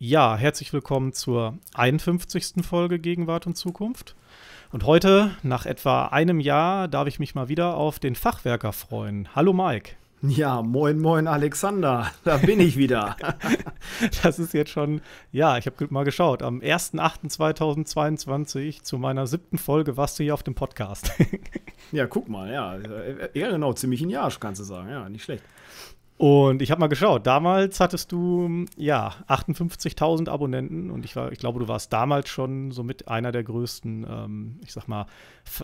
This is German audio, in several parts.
Ja, herzlich willkommen zur 51. Folge Gegenwart und Zukunft. Und heute, nach etwa einem Jahr, darf ich mich mal wieder auf den Fachwerker freuen. Hallo Mike. Ja, moin, moin, Alexander. Da bin ich wieder. das ist jetzt schon, ja, ich habe mal geschaut. Am 1.8.2022 zu meiner siebten Folge warst du hier auf dem Podcast. ja, guck mal, ja. Äh, äh, ja, genau, ziemlich ein Jahr, kannst du sagen. Ja, nicht schlecht. Und ich habe mal geschaut, damals hattest du ja 58.000 Abonnenten und ich war, ich glaube, du warst damals schon so mit einer der größten, ähm, ich sag mal,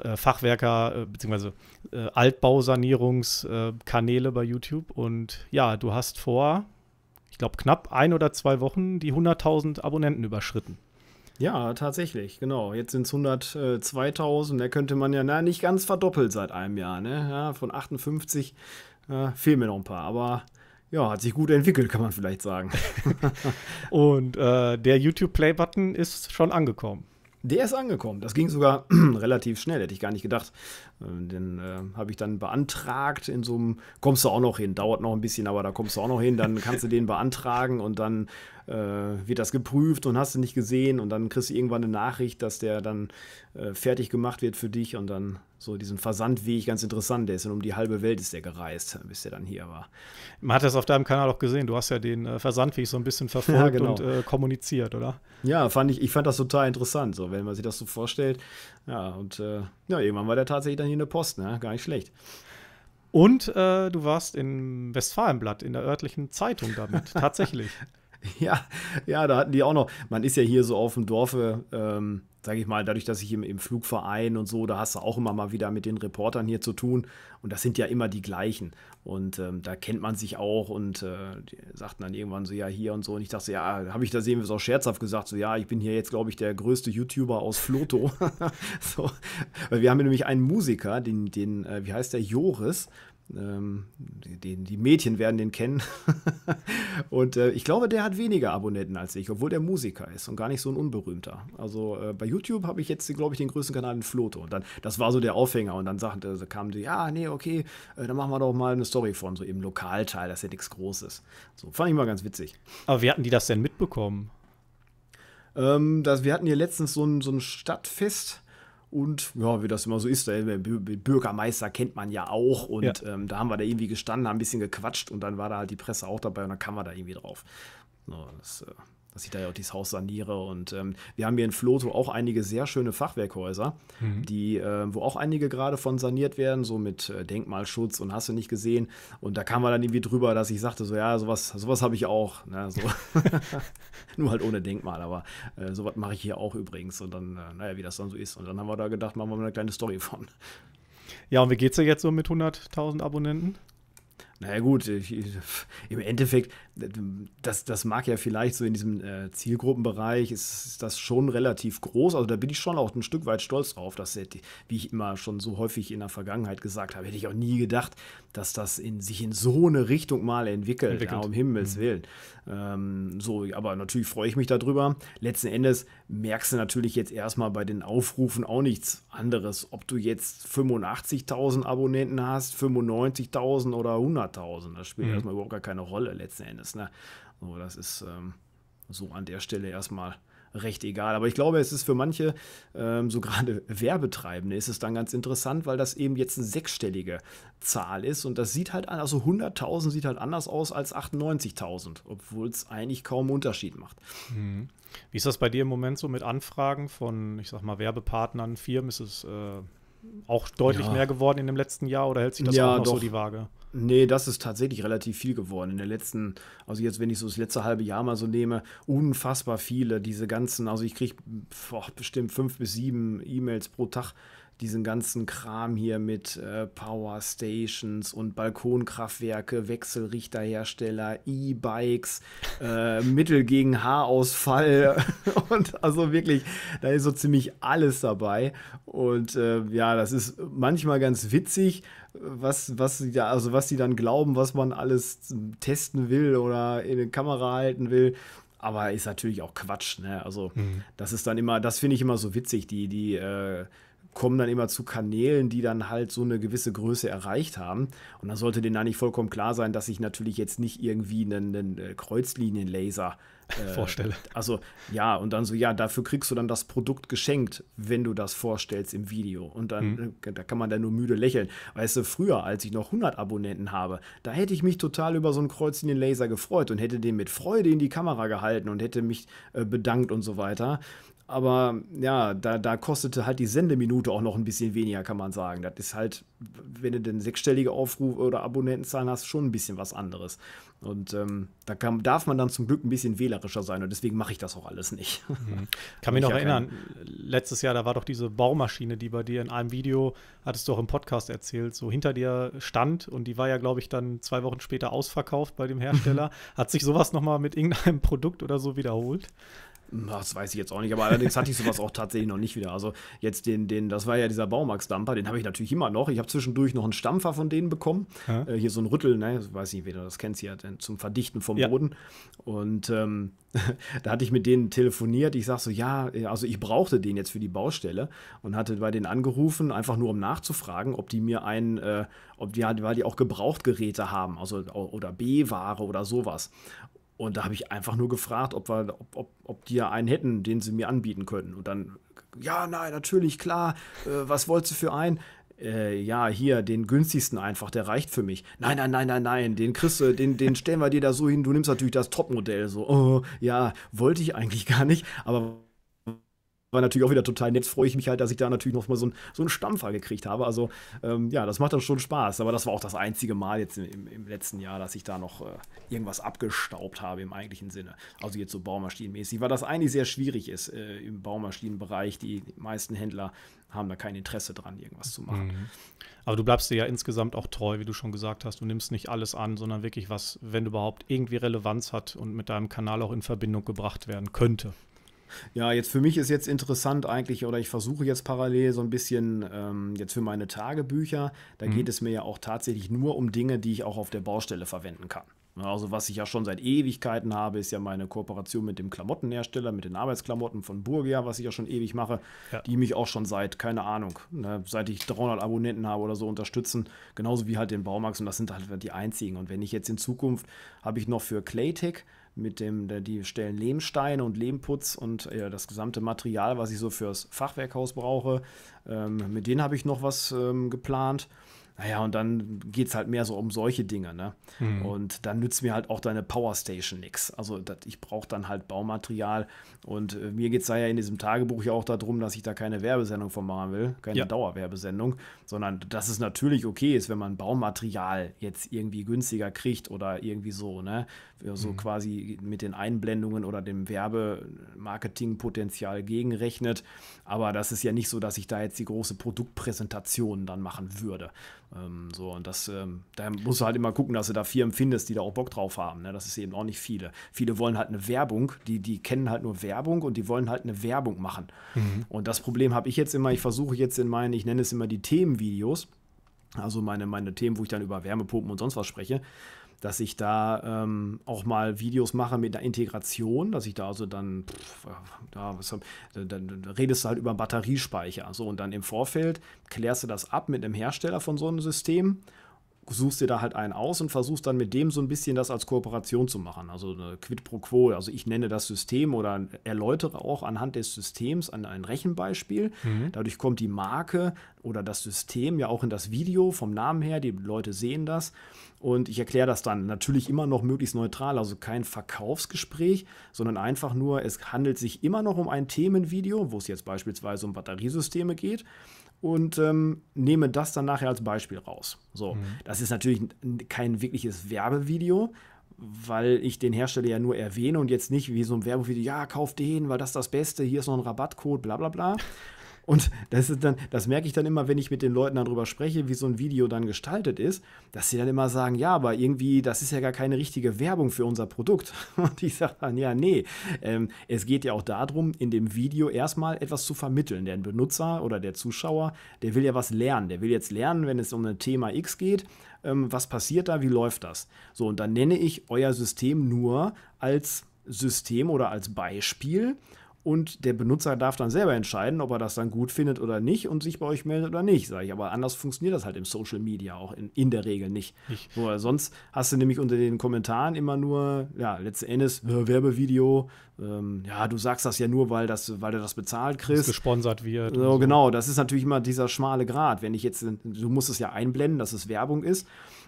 äh, Fachwerker äh, bzw. Äh, Altbausanierungskanäle äh, bei YouTube. Und ja, du hast vor, ich glaube, knapp ein oder zwei Wochen die 100.000 Abonnenten überschritten. Ja, tatsächlich, genau. Jetzt sind es 102.000. Da könnte man ja, na, nicht ganz verdoppelt seit einem Jahr, ne? Ja, von 58 äh, fehlen mir noch ein paar, aber ja, hat sich gut entwickelt, kann man vielleicht sagen. und äh, der YouTube Play-Button ist schon angekommen. Der ist angekommen. Das ging sogar relativ schnell, hätte ich gar nicht gedacht. Ähm, den äh, habe ich dann beantragt in so einem, kommst du auch noch hin, dauert noch ein bisschen, aber da kommst du auch noch hin, dann kannst du den beantragen und dann äh, wird das geprüft und hast du nicht gesehen und dann kriegst du irgendwann eine Nachricht, dass der dann äh, fertig gemacht wird für dich und dann so diesen Versandweg, ganz interessant, der ist und um die halbe Welt ist der gereist, bis der dann hier war. Man hat das auf deinem Kanal auch gesehen, du hast ja den äh, Versandweg so ein bisschen verfolgt ja, genau. und äh, kommuniziert, oder? Ja, fand ich, ich fand das total interessant, so wenn man sich das so vorstellt. Ja, und äh, ja, irgendwann war der tatsächlich dann hier in der Post, ne? Gar nicht schlecht. Und äh, du warst im Westfalenblatt, in der örtlichen Zeitung damit, tatsächlich. Ja, ja, da hatten die auch noch. Man ist ja hier so auf dem Dorfe, ähm, sage ich mal, dadurch, dass ich im, im Flugverein und so, da hast du auch immer mal wieder mit den Reportern hier zu tun. Und das sind ja immer die gleichen. Und ähm, da kennt man sich auch und äh, sagten dann irgendwann so, ja, hier und so. Und ich dachte, ja, habe ich da sehen wir es auch scherzhaft gesagt, so, ja, ich bin hier jetzt, glaube ich, der größte YouTuber aus Floto. so, weil wir haben hier nämlich einen Musiker, den, den äh, wie heißt der, Joris, ähm, die, die, Mädchen werden den kennen. und äh, ich glaube, der hat weniger Abonnenten als ich, obwohl der Musiker ist und gar nicht so ein unberühmter. Also äh, bei YouTube habe ich jetzt, glaube ich, den größten Kanal in Floto. Und dann, das war so der Aufhänger. Und dann sagten, also kamen die, ja, nee, okay, äh, dann machen wir doch mal eine Story von, so im Lokalteil, das ist ja nichts Großes. So, fand ich mal ganz witzig. Aber wie hatten die das denn mitbekommen? Ähm, das, wir hatten hier letztens so ein, so ein Stadtfest und ja, wie das immer so ist, der Bürgermeister kennt man ja auch. Und ja. Ähm, da haben wir da irgendwie gestanden, haben ein bisschen gequatscht und dann war da halt die Presse auch dabei und dann kam man da irgendwie drauf. So, das, äh, dass ich da ja auch dieses Haus saniere. Und ähm, wir haben hier in Floto auch einige sehr schöne Fachwerkhäuser, mhm. die, äh, wo auch einige gerade von saniert werden, so mit äh, Denkmalschutz und hast du nicht gesehen. Und da kam man dann irgendwie drüber, dass ich sagte, so ja, sowas, sowas habe ich auch. Ne, so. Nur halt ohne Denkmal, aber äh, sowas mache ich hier auch übrigens. Und dann, äh, naja, wie das dann so ist. Und dann haben wir da gedacht, machen wir mal eine kleine Story von. Ja, und wie geht es dir jetzt so mit 100.000 Abonnenten? Naja gut, ich, im Endeffekt, das, das mag ja vielleicht so in diesem äh, Zielgruppenbereich ist, ist das schon relativ groß. Also da bin ich schon auch ein Stück weit stolz drauf, dass, wie ich immer schon so häufig in der Vergangenheit gesagt habe, hätte ich auch nie gedacht, dass das in, sich in so eine Richtung mal entwickelt, entwickelt. Ja, um Himmels mhm. Willen. Ähm, so, aber natürlich freue ich mich darüber. Letzten Endes merkst du natürlich jetzt erstmal bei den Aufrufen auch nichts anderes, ob du jetzt 85.000 Abonnenten hast, 95.000 oder 100.000. Das spielt mhm. erstmal überhaupt gar keine Rolle letzten Endes ist. Ne? So, das ist ähm, so an der Stelle erstmal recht egal. Aber ich glaube, es ist für manche, ähm, so gerade Werbetreibende, ist es dann ganz interessant, weil das eben jetzt eine sechsstellige Zahl ist und das sieht halt also 100.000 sieht halt anders aus als 98.000, obwohl es eigentlich kaum Unterschied macht. Mhm. Wie ist das bei dir im Moment so mit Anfragen von, ich sag mal, Werbepartnern, Firmen? Ist es äh, auch deutlich ja. mehr geworden in dem letzten Jahr oder hält sich das ja, auch noch doch. so die Waage? Ja, Nee, das ist tatsächlich relativ viel geworden. In der letzten, also jetzt, wenn ich so das letzte halbe Jahr mal so nehme, unfassbar viele. Diese ganzen, also ich kriege bestimmt fünf bis sieben E-Mails pro Tag. Diesen ganzen Kram hier mit äh, Power Stations und Balkonkraftwerke, Wechselrichterhersteller, E-Bikes, äh, Mittel gegen Haarausfall und also wirklich, da ist so ziemlich alles dabei. Und äh, ja, das ist manchmal ganz witzig, was, was sie da, also was sie dann glauben, was man alles testen will oder in eine Kamera halten will. Aber ist natürlich auch Quatsch, ne? Also, mhm. das ist dann immer, das finde ich immer so witzig, die, die äh, kommen dann immer zu Kanälen, die dann halt so eine gewisse Größe erreicht haben. Und da sollte denen eigentlich vollkommen klar sein, dass ich natürlich jetzt nicht irgendwie einen, einen äh, Kreuzlinienlaser äh, äh, vorstelle. Also ja, und dann so, ja, dafür kriegst du dann das Produkt geschenkt, wenn du das vorstellst im Video. Und dann, mhm. Äh, da kann man dann nur müde lächeln. Weißt du, früher, als ich noch 100 Abonnenten habe, da hätte ich mich total über so einen Kreuz in den Laser gefreut und hätte den mit Freude in die Kamera gehalten und hätte mich äh, bedankt und so weiter. Aber ja, da, da kostete halt die Sendeminute auch noch ein bisschen weniger, kann man sagen. Das ist halt, wenn du denn sechsstellige Aufrufe oder Abonnentenzahlen hast, schon ein bisschen was anderes. Und ähm, da kann, darf man dann zum Glück ein bisschen wählerischer sein und deswegen mache ich das auch alles nicht. Mhm. Kann mich noch erinnern, letztes Jahr, da war doch diese Baumaschine, die bei dir in einem Video, hattest du auch im Podcast erzählt, so hinter dir stand und die war ja, glaube ich, dann zwei Wochen später ausverkauft bei dem Hersteller. Hat sich sowas nochmal mit irgendeinem Produkt oder so wiederholt? Das weiß ich jetzt auch nicht, aber allerdings hatte ich sowas auch tatsächlich noch nicht wieder. Also jetzt den, den, das war ja dieser Baumax-Dampfer, den habe ich natürlich immer noch. Ich habe zwischendurch noch einen Stampfer von denen bekommen. Ja. Äh, hier so ein Rüttel, ne, ich weiß nicht, weder das kennt du ja, zum Verdichten vom ja. Boden. Und ähm, da hatte ich mit denen telefoniert. Ich sag so, ja, äh, also ich brauchte den jetzt für die Baustelle und hatte bei denen angerufen, einfach nur um nachzufragen, ob die mir einen, äh, ob die, weil die auch Gebrauchtgeräte haben, also oder B-Ware oder sowas. Und da habe ich einfach nur gefragt, ob, wir, ob, ob, ob die ja einen hätten, den sie mir anbieten könnten. Und dann, ja, nein, natürlich, klar, äh, was wolltest du für einen? Äh, ja, hier, den günstigsten einfach, der reicht für mich. Nein, nein, nein, nein, nein, den kriegst du, den, den stellen wir dir da so hin, du nimmst natürlich das Topmodell. So, oh, ja, wollte ich eigentlich gar nicht, aber war natürlich auch wieder total nett. Freue ich mich halt, dass ich da natürlich nochmal so, ein, so einen Stammfall gekriegt habe. Also ähm, ja, das macht dann schon Spaß. Aber das war auch das einzige Mal jetzt im, im letzten Jahr, dass ich da noch äh, irgendwas abgestaubt habe im eigentlichen Sinne. Also jetzt so baumaschinenmäßig, weil das eigentlich sehr schwierig ist äh, im Baumaschinenbereich. Die meisten Händler haben da kein Interesse dran, irgendwas zu machen. Mhm. Aber du bleibst dir ja insgesamt auch treu, wie du schon gesagt hast. Du nimmst nicht alles an, sondern wirklich was, wenn du überhaupt irgendwie Relevanz hat und mit deinem Kanal auch in Verbindung gebracht werden könnte. Ja, jetzt für mich ist jetzt interessant eigentlich, oder ich versuche jetzt parallel so ein bisschen ähm, jetzt für meine Tagebücher, da mhm. geht es mir ja auch tatsächlich nur um Dinge, die ich auch auf der Baustelle verwenden kann. Also was ich ja schon seit Ewigkeiten habe, ist ja meine Kooperation mit dem Klamottenhersteller, mit den Arbeitsklamotten von Burgia, was ich ja schon ewig mache, ja. die mich auch schon seit, keine Ahnung, ne, seit ich 300 Abonnenten habe oder so unterstützen, genauso wie halt den Baumax und das sind halt die einzigen. Und wenn ich jetzt in Zukunft, habe ich noch für Claytech, mit dem, die stellen Lehmsteine und Lehmputz und äh, das gesamte Material, was ich so fürs Fachwerkhaus brauche. Ähm, mit denen habe ich noch was ähm, geplant. Naja, und dann geht es halt mehr so um solche Dinge. Ne? Mhm. Und dann nützt mir halt auch deine Power Station nichts. Also dat, ich brauche dann halt Baumaterial. Und äh, mir geht es da ja in diesem Tagebuch ja auch darum, dass ich da keine Werbesendung von machen will, keine ja. Dauerwerbesendung, sondern dass es natürlich okay ist, wenn man Baumaterial jetzt irgendwie günstiger kriegt oder irgendwie so, ne? So mhm. quasi mit den Einblendungen oder dem Werbemarketingpotenzial gegenrechnet. Aber das ist ja nicht so, dass ich da jetzt die große Produktpräsentation dann machen würde ähm, so, und das, ähm, da musst du halt immer gucken, dass du da Firmen findest, die da auch Bock drauf haben. Ne? Das ist eben auch nicht viele. Viele wollen halt eine Werbung, die, die kennen halt nur Werbung und die wollen halt eine Werbung machen. Mhm. Und das Problem habe ich jetzt immer, ich versuche jetzt in meinen, ich nenne es immer die Themenvideos, also meine, meine Themen, wo ich dann über Wärmepumpen und sonst was spreche, dass ich da ähm, auch mal Videos mache mit einer Integration, dass ich da also dann, pff, ja, was, dann, dann, redest du halt über Batteriespeicher. So, und dann im Vorfeld klärst du das ab mit einem Hersteller von so einem System suchst dir da halt einen aus und versuchst dann mit dem so ein bisschen das als Kooperation zu machen. Also eine äh, Quid pro Quo. Also ich nenne das System oder erläutere auch anhand des Systems ein, ein Rechenbeispiel. Mhm. Dadurch kommt die Marke oder das System ja auch in das Video vom Namen her. Die Leute sehen das. Und ich erkläre das dann natürlich immer noch möglichst neutral, also kein Verkaufsgespräch, sondern einfach nur, es handelt sich immer noch um ein Themenvideo, wo es jetzt beispielsweise um Batteriesysteme geht und ähm, nehme das dann nachher als Beispiel raus. So, mhm. das ist natürlich kein wirkliches Werbevideo, weil ich den Hersteller ja nur erwähne und jetzt nicht wie so ein Werbevideo, ja, kauf den, weil das ist das Beste, hier ist noch ein Rabattcode, bla bla bla, und das, ist dann, das merke ich dann immer, wenn ich mit den Leuten darüber spreche, wie so ein Video dann gestaltet ist, dass sie dann immer sagen, ja, aber irgendwie, das ist ja gar keine richtige Werbung für unser Produkt. Und ich sage dann, ja, nee, ähm, es geht ja auch darum, in dem Video erstmal etwas zu vermitteln. Der Benutzer oder der Zuschauer, der will ja was lernen. Der will jetzt lernen, wenn es um ein Thema X geht, ähm, was passiert da, wie läuft das? So, und dann nenne ich euer System nur als System oder als Beispiel und der Benutzer darf dann selber entscheiden, ob er das dann gut findet oder nicht und sich bei euch meldet oder nicht, sage ich. Aber anders funktioniert das halt im Social Media auch in, in der Regel nicht. So, sonst hast du nämlich unter den Kommentaren immer nur, ja, letzten Endes äh, Werbevideo, ähm, ja, du sagst das ja nur, weil, das, weil du das bezahlt kriegst. Das gesponsert wird. So, so, genau, das ist natürlich immer dieser schmale Grat. Wenn ich jetzt, du musst es ja einblenden, dass es Werbung ist.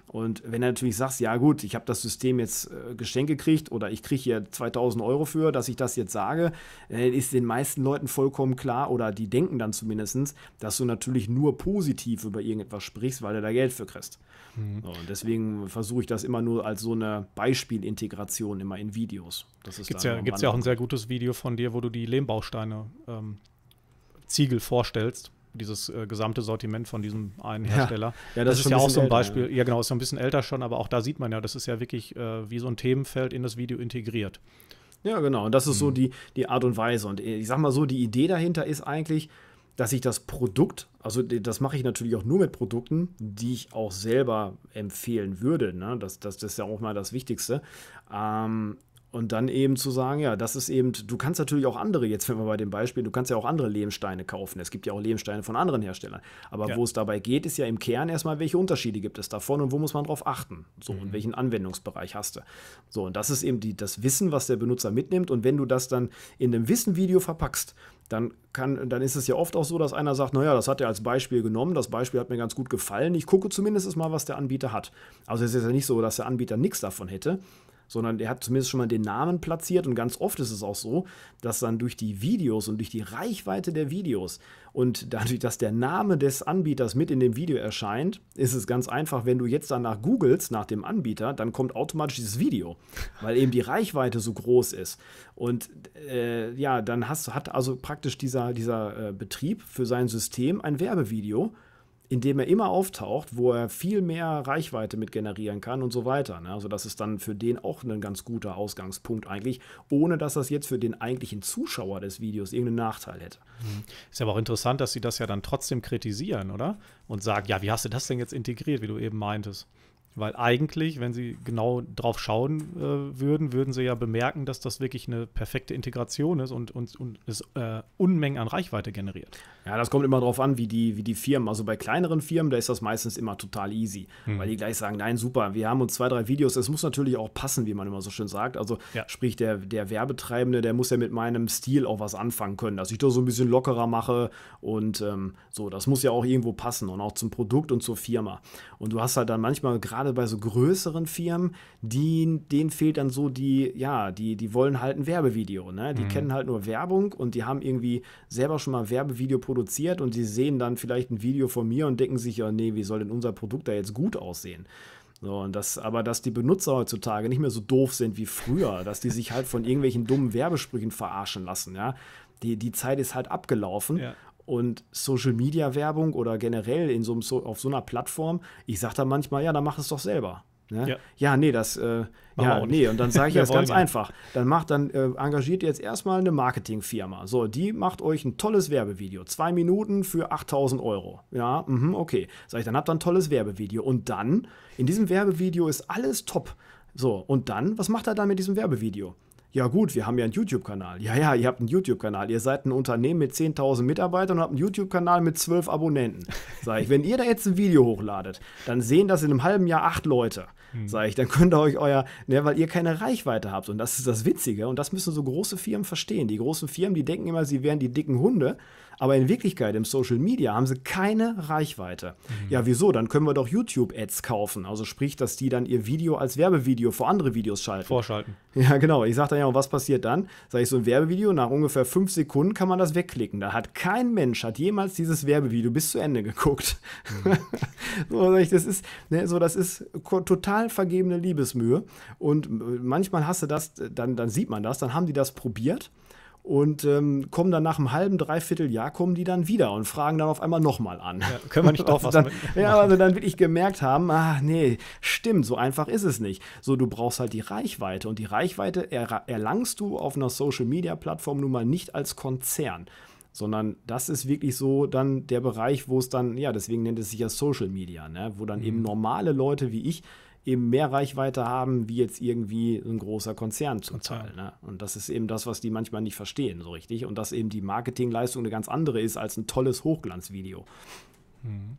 Und wenn du natürlich sagst, ja gut, ich habe das System jetzt äh, geschenkt gekriegt oder ich kriege hier 2000 Euro für, dass ich das jetzt sage, äh, ist den meisten Leuten vollkommen klar oder die denken dann zumindestens, dass du natürlich nur positiv über irgendetwas sprichst, weil du da Geld für kriegst. Mhm. und deswegen versuche ich das immer nur als so eine Beispielintegration immer in Videos. Gibt es ja, gibt's ja auch ein sehr gutes Video von dir, wo du die Lehmbausteine ähm, Ziegel vorstellst dieses äh, gesamte Sortiment von diesem einen Hersteller. Ja, ja das, das, ist, ist ja auch so ein Beispiel. Älter, ja. ja. genau, ist so ein bisschen älter schon, aber auch da sieht man ja, das ist ja wirklich äh, wie so ein Themenfeld in das Video integriert. Ja, genau. Und das ist mhm. so die, die Art und Weise. Und äh, ich sag mal so, die Idee dahinter ist eigentlich, dass ich das Produkt, also das mache ich natürlich auch nur mit Produkten, die ich auch selber empfehlen würde. Ne? Das, das, das ist ja auch mal das Wichtigste. Ähm, und dann eben zu sagen, ja, das ist eben, du kannst natürlich auch andere, jetzt wenn wir bei dem Beispiel, du kannst ja auch andere Lehmsteine kaufen. Es gibt ja auch Lehmsteine von anderen Herstellern. Aber ja. wo es dabei geht, ist ja im Kern erstmal, welche Unterschiede gibt es davon und wo muss man drauf achten. So, mhm. und welchen Anwendungsbereich hast du. So, und das ist eben die, das Wissen, was der Benutzer mitnimmt. Und wenn du das dann in einem Wissen-Video verpackst, dann, kann, dann ist es ja oft auch so, dass einer sagt, naja, das hat er als Beispiel genommen, das Beispiel hat mir ganz gut gefallen, ich gucke zumindest mal, was der Anbieter hat. Also es ist ja nicht so, dass der Anbieter nichts davon hätte, sondern er hat zumindest schon mal den Namen platziert und ganz oft ist es auch so, dass dann durch die Videos und durch die Reichweite der Videos und dadurch, dass der Name des Anbieters mit in dem Video erscheint, ist es ganz einfach, wenn du jetzt danach googelst nach dem Anbieter, dann kommt automatisch dieses Video, weil eben die Reichweite so groß ist. Und äh, ja, dann hast, hat also praktisch dieser, dieser äh, Betrieb für sein System ein Werbevideo in dem er immer auftaucht, wo er viel mehr Reichweite mit generieren kann und so weiter. Ne? Also das ist dann für den auch ein ganz guter Ausgangspunkt eigentlich, ohne dass das jetzt für den eigentlichen Zuschauer des Videos irgendeinen Nachteil hätte. Mhm. Ist aber auch interessant, dass sie das ja dann trotzdem kritisieren, oder? Und sagen, ja, wie hast du das denn jetzt integriert, wie du eben meintest? Weil eigentlich, wenn sie genau drauf schauen äh, würden, würden sie ja bemerken, dass das wirklich eine perfekte Integration ist und uns und es äh, Unmengen an Reichweite generiert. Ja, das kommt immer darauf an, wie die, wie die Firmen. Also bei kleineren Firmen, da ist das meistens immer total easy, hm. weil die gleich sagen, nein, super, wir haben uns zwei, drei Videos. Es muss natürlich auch passen, wie man immer so schön sagt. Also ja. sprich, der, der Werbetreibende, der muss ja mit meinem Stil auch was anfangen können, dass ich das so ein bisschen lockerer mache und ähm, so, das muss ja auch irgendwo passen und auch zum Produkt und zur Firma. Und du hast halt dann manchmal gerade gerade bei so größeren Firmen, die, denen fehlt dann so die, ja, die, die wollen halt ein Werbevideo. Ne? Die mhm. kennen halt nur Werbung und die haben irgendwie selber schon mal ein Werbevideo produziert und die sehen dann vielleicht ein Video von mir und denken sich, ja, nee, wie soll denn unser Produkt da jetzt gut aussehen? So, und das, aber dass die Benutzer heutzutage nicht mehr so doof sind wie früher, dass die sich halt von irgendwelchen dummen Werbesprüchen verarschen lassen, ja. Die, die Zeit ist halt abgelaufen. Ja. Und Social Media Werbung oder generell in so einem, so, auf so einer Plattform, ich sage da manchmal, ja, dann mach es doch selber. Ne? Ja. ja. nee, das, äh, ja, nee, und dann sage ich das ganz einfach. Dann macht, dann äh, engagiert ihr jetzt erstmal eine Marketingfirma. So, die macht euch ein tolles Werbevideo. Zwei Minuten für 8000 Euro. Ja, mhm, okay. Sag ich, dann habt ihr ein tolles Werbevideo. Und dann, in diesem Werbevideo ist alles top. So, und dann, was macht er dann mit diesem Werbevideo? Ja gut, wir haben ja einen YouTube-Kanal. Ja, ja, ihr habt einen YouTube-Kanal. Ihr seid ein Unternehmen mit 10.000 Mitarbeitern und habt einen YouTube-Kanal mit 12 Abonnenten. Sag ich, wenn ihr da jetzt ein Video hochladet, dann sehen das in einem halben Jahr acht Leute. Hm. Sag ich, dann könnt ihr euch euer, ne, weil ihr keine Reichweite habt. Und das ist das Witzige. Und das müssen so große Firmen verstehen. Die großen Firmen, die denken immer, sie wären die dicken Hunde. Aber in Wirklichkeit im Social Media haben sie keine Reichweite. Mhm. Ja, wieso? Dann können wir doch YouTube-Ads kaufen. Also sprich, dass die dann ihr Video als Werbevideo vor andere Videos schalten. Vorschalten. Ja, genau. Ich sage dann ja, was passiert dann? Sage ich so ein Werbevideo, nach ungefähr fünf Sekunden kann man das wegklicken. Da hat kein Mensch, hat jemals dieses Werbevideo bis zu Ende geguckt. Mhm. so, das ist, ne, so, das ist total vergebene Liebesmühe. Und äh, manchmal hast du das, äh, dann, dann sieht man das, dann haben die das probiert und ähm, kommen dann nach einem halben, dreiviertel Jahr kommen die dann wieder und fragen dann auf einmal nochmal an. Ja, können wir nicht doch was dann, Ja, weil also sie dann wirklich gemerkt haben, ach nee, stimmt, so einfach ist es nicht. So, du brauchst halt die Reichweite und die Reichweite er erlangst du auf einer Social-Media-Plattform nun mal nicht als Konzern, sondern das ist wirklich so dann der Bereich, wo es dann, ja, deswegen nennt es sich ja Social Media, ne? wo dann mhm. eben normale Leute wie ich eben mehr Reichweite haben, wie jetzt irgendwie ein großer Konzern zum Teil. Ne? Und das ist eben das, was die manchmal nicht verstehen so richtig. Und dass eben die Marketingleistung eine ganz andere ist als ein tolles Hochglanzvideo. Mhm.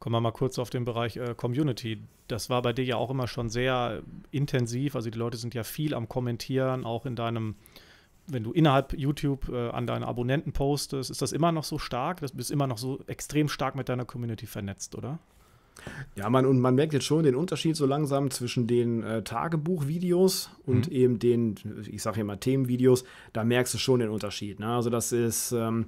Kommen wir mal kurz auf den Bereich äh, Community. Das war bei dir ja auch immer schon sehr intensiv. Also die Leute sind ja viel am Kommentieren, auch in deinem wenn du innerhalb YouTube äh, an deine Abonnenten postest, ist das immer noch so stark? Das bist immer noch so extrem stark mit deiner Community vernetzt, oder? Ja, man, und man merkt jetzt schon den Unterschied so langsam zwischen den äh, Tagebuchvideos und mhm. eben den, ich sage mal, Themenvideos. Da merkst du schon den Unterschied. Ne? Also, das ist. Ähm,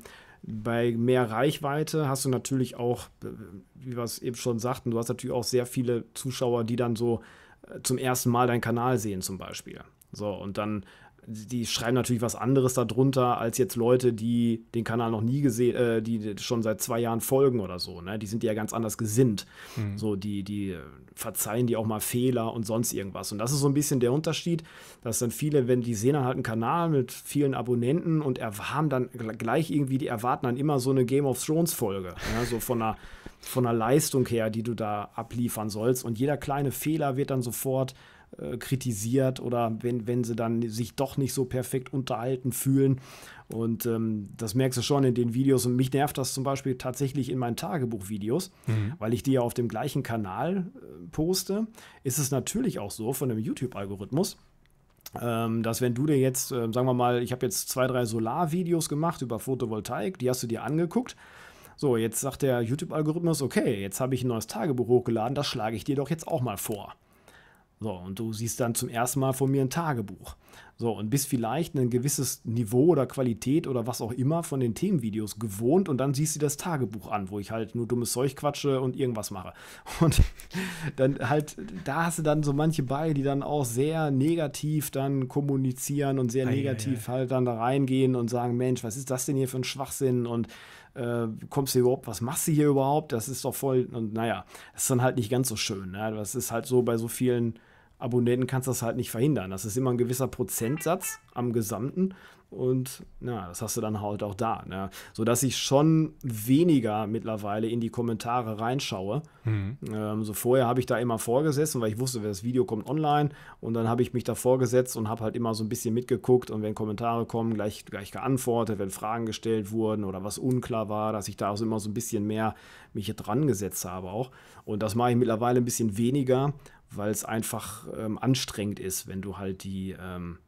bei mehr Reichweite hast du natürlich auch, äh, wie wir es eben schon sagten, du hast natürlich auch sehr viele Zuschauer, die dann so äh, zum ersten Mal deinen Kanal sehen, zum Beispiel. So, und dann die schreiben natürlich was anderes darunter als jetzt Leute, die den Kanal noch nie gesehen, äh, die schon seit zwei Jahren folgen oder so. Ne? Die sind ja ganz anders gesinnt. Mhm. So, die, die äh, verzeihen die auch mal Fehler und sonst irgendwas. Und das ist so ein bisschen der Unterschied, dass dann viele, wenn die sehen dann halt einen Kanal mit vielen Abonnenten und haben dann gleich irgendwie, die erwarten dann immer so eine Game of Thrones Folge. ja? Ne? So von der, von einer Leistung her, die du da abliefern sollst. Und jeder kleine Fehler wird dann sofort äh, kritisiert oder wenn, wenn sie dann sich doch nicht so perfekt unterhalten fühlen. Und ähm, das merkst du schon in den Videos. Und mich nervt das zum Beispiel tatsächlich in meinen Tagebuchvideos, mhm. weil ich die ja auf dem gleichen Kanal äh, poste. Ist es natürlich auch so von dem YouTube-Algorithmus. Ähm, dass wenn du dir jetzt, äh, sagen wir mal, ich habe jetzt zwei, drei Solarvideos gemacht über Photovoltaik, die hast du dir angeguckt. So, jetzt sagt der YouTube-Algorithmus, okay, jetzt habe ich ein neues Tagebuch hochgeladen, das schlage ich dir doch jetzt auch mal vor. So, und du siehst dann zum ersten Mal von mir ein Tagebuch. So, und bist vielleicht ein gewisses Niveau oder Qualität oder was auch immer von den Themenvideos gewohnt und dann siehst du das Tagebuch an, wo ich halt nur dummes Zeug quatsche und irgendwas mache. Und dann halt, da hast du dann so manche bei, die dann auch sehr negativ dann kommunizieren und sehr ei, negativ halt dann da reingehen und sagen, Mensch, was ist das denn hier für ein Schwachsinn und äh, kommst du hier überhaupt, was machst du hier überhaupt? Das ist doch voll, und naja, das ist dann halt nicht ganz so schön. Ne? Das ist halt so bei so vielen Abonnenten kannst du das halt nicht verhindern. Das ist immer ein gewisser Prozentsatz am Gesamten. Und ja, das hast du dann halt auch da. Ne? Sodass ich schon weniger mittlerweile in die Kommentare reinschaue. Mhm. Ähm, so vorher habe ich da immer vorgesessen, weil ich wusste, das Video kommt online. Und dann habe ich mich da vorgesetzt und habe halt immer so ein bisschen mitgeguckt. Und wenn Kommentare kommen, gleich, gleich geantwortet, wenn Fragen gestellt wurden oder was unklar war, dass ich da auch also immer so ein bisschen mehr mich dran gesetzt habe auch. Und das mache ich mittlerweile ein bisschen weniger, weil es einfach ähm, anstrengend ist, wenn du halt die, ähm,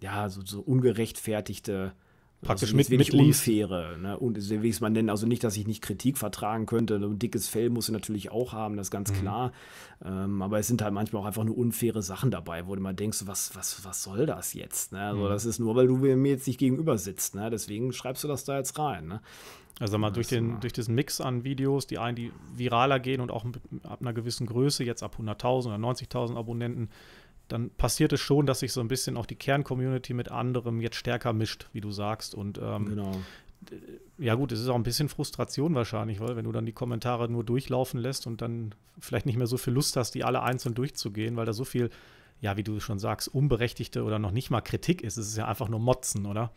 ja, so, so ungerechtfertigte Praktisch also mit, mit unfaire, ne? und wie ich es mal nennen. Also nicht, dass ich nicht Kritik vertragen könnte. Ein dickes Fell muss sie natürlich auch haben, das ist ganz mhm. klar. Ähm, aber es sind halt manchmal auch einfach nur unfaire Sachen dabei, wo du mal denkst, was, was, was soll das jetzt? Ne? Also mhm. das ist nur, weil du mir jetzt nicht gegenüber sitzt. Ne? Deswegen schreibst du das da jetzt rein. Ne? Also mal durch, den, durch diesen Mix an Videos, die einen, die viraler gehen und auch ab einer gewissen Größe, jetzt ab 100.000 oder 90.000 Abonnenten, dann passiert es schon, dass sich so ein bisschen auch die Kerncommunity mit anderem jetzt stärker mischt, wie du sagst. Und ähm, genau. ja gut, es ist auch ein bisschen Frustration wahrscheinlich, weil wenn du dann die Kommentare nur durchlaufen lässt und dann vielleicht nicht mehr so viel Lust hast, die alle einzeln durchzugehen, weil da so viel, ja, wie du schon sagst, unberechtigte oder noch nicht mal Kritik ist, es ist ja einfach nur Motzen, oder?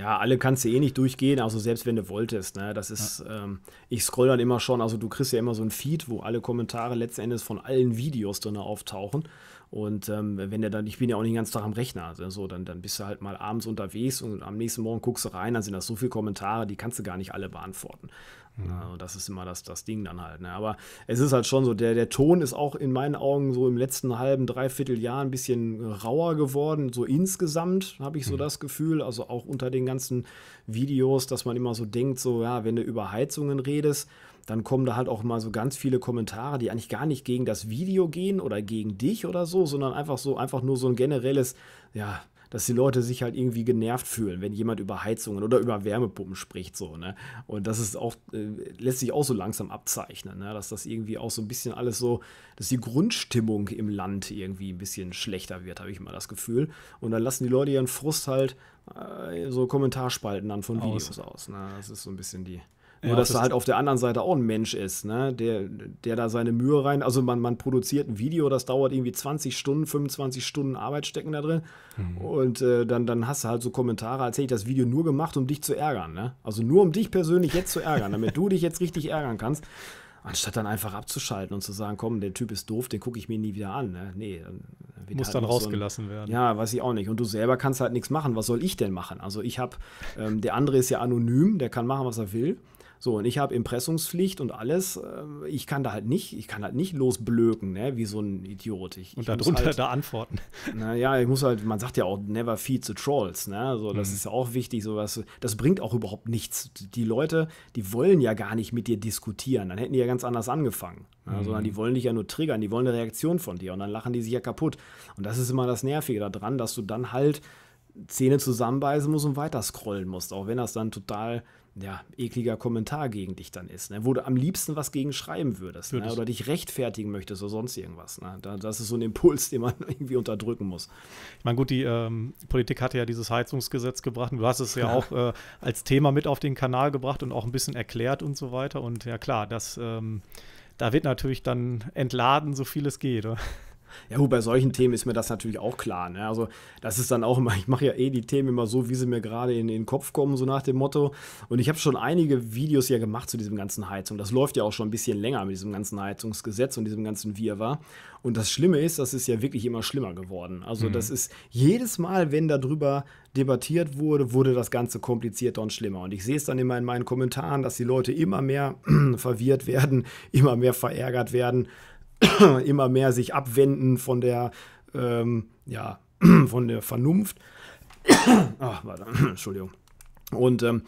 Ja, alle kannst du eh nicht durchgehen, also selbst wenn du wolltest. Ne? Das ist, ja. ähm, ich scroll dann immer schon, also du kriegst ja immer so ein Feed, wo alle Kommentare letzten Endes von allen Videos drin auftauchen. Und ähm, wenn er dann, ich bin ja auch nicht den ganzen Tag am Rechner, also so, dann, dann bist du halt mal abends unterwegs und am nächsten Morgen guckst du rein, dann sind das so viele Kommentare, die kannst du gar nicht alle beantworten. Mhm. Also das ist immer das, das Ding dann halt. Ne? Aber es ist halt schon so, der, der Ton ist auch in meinen Augen so im letzten halben, dreiviertel Jahr ein bisschen rauer geworden. So insgesamt habe ich so mhm. das Gefühl, also auch unter den ganzen Videos, dass man immer so denkt, so, ja, wenn du über Heizungen redest, dann kommen da halt auch mal so ganz viele Kommentare, die eigentlich gar nicht gegen das Video gehen oder gegen dich oder so, sondern einfach so, einfach nur so ein generelles, ja, dass die Leute sich halt irgendwie genervt fühlen, wenn jemand über Heizungen oder über Wärmepumpen spricht. So, ne? Und das ist auch, äh, lässt sich auch so langsam abzeichnen, ne? dass das irgendwie auch so ein bisschen alles so, dass die Grundstimmung im Land irgendwie ein bisschen schlechter wird, habe ich mal das Gefühl. Und dann lassen die Leute ihren Frust halt äh, so Kommentarspalten dann von aus. Videos aus. Ne? Das ist so ein bisschen die. Nur, ja, dass das da halt auf der anderen Seite auch ein Mensch ist, ne? der, der da seine Mühe rein. Also, man, man produziert ein Video, das dauert irgendwie 20 Stunden, 25 Stunden Arbeit stecken da drin. Mhm. Und äh, dann, dann hast du halt so Kommentare, als hätte ich das Video nur gemacht, um dich zu ärgern. Ne? Also, nur um dich persönlich jetzt zu ärgern, damit du dich jetzt richtig ärgern kannst. Anstatt dann einfach abzuschalten und zu sagen, komm, der Typ ist doof, den gucke ich mir nie wieder an. Ne? Nee, dann muss halt dann rausgelassen so ein, werden. Ja, weiß ich auch nicht. Und du selber kannst halt nichts machen. Was soll ich denn machen? Also ich habe, ähm, der andere ist ja anonym, der kann machen, was er will. So, und ich habe Impressungspflicht und alles. Äh, ich kann da halt nicht, ich kann halt nicht losblöken, ne, wie so ein Idiot. Ich, und darunter halt, da antworten. Naja, ich muss halt, man sagt ja auch, never feed the trolls, ne? So, das mhm. ist ja auch wichtig, sowas. Das bringt auch überhaupt nichts. Die Leute, die wollen ja gar nicht mit dir diskutieren. Dann hätten die ja ganz anders angefangen. Ne? Mhm. Sondern die wollen dich ja nur triggern, die wollen eine Reaktion von dir und dann lachen die sich ja kaputt. Und das ist immer das Nervige daran, dass du dann halt Zähne zusammenbeißen musst und weiter scrollen musst, auch wenn das dann total ja, ekliger Kommentar gegen dich dann ist, ne? wo du am liebsten was gegen schreiben würdest, Ne? oder dich rechtfertigen möchtest oder sonst irgendwas. Ne? Da, das ist so ein Impuls, den man irgendwie unterdrücken muss. Ich meine, gut, die ähm, Politik hatte ja dieses Heizungsgesetz gebracht und du hast es ja, ja. auch äh, als Thema mit auf den Kanal gebracht und auch ein bisschen erklärt und so weiter. Und ja klar, das, ähm, da wird natürlich dann entladen, so viel es geht. Oder? Ja, gut, bei solchen Themen ist mir das natürlich auch klar. Ne? Also, das ist dann auch immer, ich mache ja eh die Themen immer so, wie sie mir gerade in, in, den Kopf kommen, so nach dem Motto. Und ich habe schon einige Videos ja gemacht zu diesem ganzen Heizung. Das läuft ja auch schon ein bisschen länger mit diesem ganzen Heizungsgesetz und diesem ganzen Wirrwarr. Und das Schlimme ist, das ist ja wirklich immer schlimmer geworden. Also, mhm. das ist jedes Mal, wenn darüber debattiert wurde, wurde das Ganze komplizierter und schlimmer. Und ich sehe es dann immer in meinen Kommentaren, dass die Leute immer mehr verwirrt werden, immer mehr verärgert werden. immer mehr sich abwenden von der, ähm, ja, von der Vernunft. Ach, warte, Entschuldigung. Und ähm,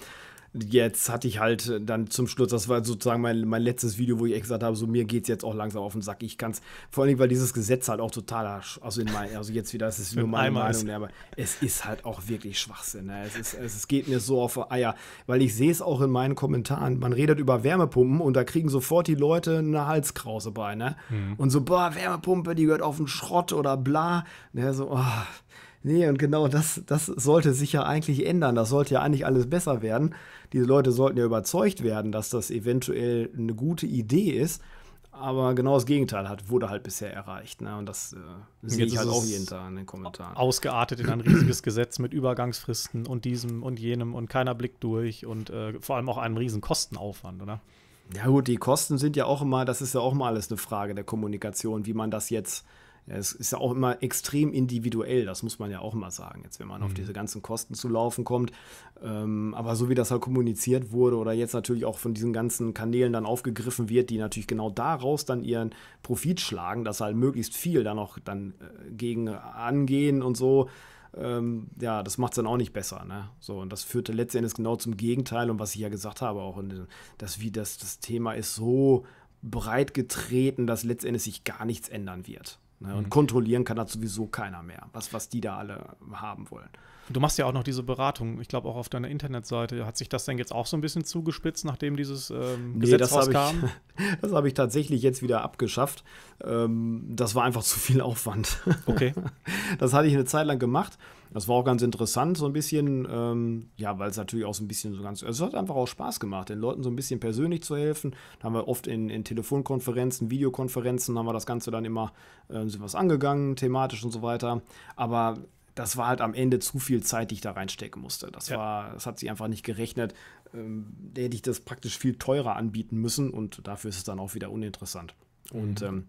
jetzt hatte ich halt äh, dann zum Schluss, das war sozusagen mein, mein letztes Video, wo ich gesagt habe, so mir geht es jetzt auch langsam auf den Sack. Ich kann es, vor allem, weil dieses Gesetz halt auch totaler, also in mein, also jetzt wieder, es ist nur meine Meinung, ne, aber es ist halt auch wirklich Schwachsinn. Ne? Es, ist, es, geht mir so auf Eier, weil ich sehe es auch in meinen Kommentaren. Man redet über Wärmepumpen und da kriegen sofort die Leute eine Halskrause bei, ne? Mhm. Und so, boah, Wärmepumpe, die gehört auf den Schrott oder bla. Ne? So, oh Nee, und genau das, das sollte sich ja eigentlich ändern. Das sollte ja eigentlich alles besser werden. Diese Leute sollten ja überzeugt werden, dass das eventuell eine gute Idee ist. Aber genau das Gegenteil hat, wurde halt bisher erreicht. Ne? Und das äh, sehe ich halt auch jeden Tag in den Kommentaren. Ausgeartet in ein riesiges Gesetz mit Übergangsfristen und diesem und jenem und keiner blickt durch und äh, vor allem auch einem riesen Kostenaufwand, oder? Ja gut, die Kosten sind ja auch immer, das ist ja auch mal alles eine Frage der Kommunikation, wie man das jetzt äh, es ist ja auch immer extrem individuell, das muss man ja auch mal sagen, jetzt wenn man mhm. auf diese ganzen Kosten zu laufen kommt. Ähm, aber so wie das halt kommuniziert wurde oder jetzt natürlich auch von diesen ganzen Kanälen dann aufgegriffen wird, die natürlich genau daraus dann ihren Profit schlagen, dass halt möglichst viel dann auch dann äh, gegen angehen und so. Ähm, ja, das macht es dann auch nicht besser. Ne? So, und das führte letztendlich genau zum Gegenteil und was ich ja gesagt habe, auch, in, äh, dass wie das, das Thema ist so breit getreten, dass letztendlich sich gar nichts ändern wird. Ne? Und mhm. kontrollieren kann das sowieso keiner mehr, was, was die da alle haben wollen du machst ja auch noch diese Beratung. Ich glaube, auch auf deiner Internetseite hat sich das denn jetzt auch so ein bisschen zugespitzt, nachdem dieses ähm, nee, Gesetz das rauskam? Hab ich, das habe ich tatsächlich jetzt wieder abgeschafft. Ähm, das war einfach zu viel Aufwand. Okay. Das hatte ich eine Zeit lang gemacht. Das war auch ganz interessant, so ein bisschen, ähm, ja, weil es natürlich auch so ein bisschen so ganz, also es hat einfach auch Spaß gemacht, den Leuten so ein bisschen persönlich zu helfen. Da haben wir oft in, in Telefonkonferenzen, Videokonferenzen, haben wir das Ganze dann immer, äh, sind was angegangen, thematisch und so weiter. Aber das war halt am Ende zu viel Zeit, die ich da reinstecken musste. Das ja. war, das hat sich einfach nicht gerechnet. Ähm, hätte ich das praktisch viel teurer anbieten müssen und dafür ist es dann auch wieder uninteressant. Mhm. Und ähm,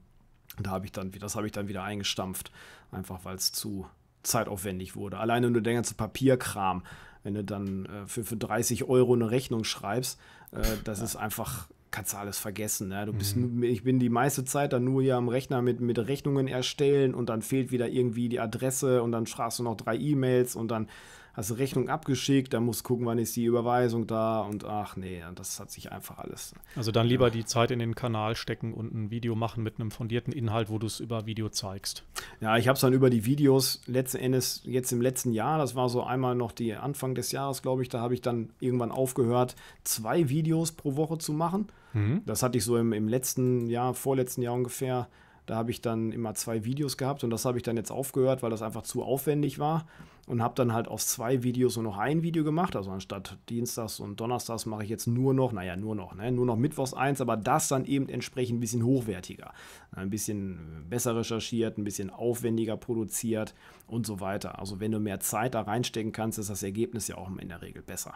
da habe ich dann, das habe ich dann wieder eingestampft, einfach weil es zu zeitaufwendig wurde. Alleine nur der ganze Papierkram, wenn du dann äh, für, für 30 Euro eine Rechnung schreibst, äh, das ja. ist einfach kannst du alles vergessen. Ne? Du bist, mhm. ich bin die meiste Zeit dann nur hier am Rechner mit, mit Rechnungen erstellen und dann fehlt wieder irgendwie die Adresse und dann schreibst du noch drei E-Mails und dann hast du Rechnung abgeschickt, dann musst du gucken, wann ist die Überweisung da und ach nee, das hat sich einfach alles. Ne? Also dann lieber ja. die Zeit in den Kanal stecken und ein Video machen mit einem fundierten Inhalt, wo du es über Video zeigst. Ja, ich habe es dann über die Videos letzten Endes jetzt im letzten Jahr, das war so einmal noch die Anfang des Jahres, glaube ich, da habe ich dann irgendwann aufgehört, zwei Videos pro Woche zu machen Mhm. Das hatte ich so im, im letzten Jahr, vorletzten Jahr ungefähr, da habe ich dann immer zwei Videos gehabt und das habe ich dann jetzt aufgehört, weil das einfach zu aufwendig war und habe dann halt aus zwei Videos nur noch ein Video gemacht. Also anstatt Dienstags und Donnerstags mache ich jetzt nur noch, naja, nur noch, ne? nur noch Mittwochs eins, aber das dann eben entsprechend ein bisschen hochwertiger. Ne, ein bisschen besser recherchiert, ein bisschen aufwendiger produziert und so weiter. Also wenn du mehr Zeit da reinstecken kannst, ist das Ergebnis ja auch in der Regel besser.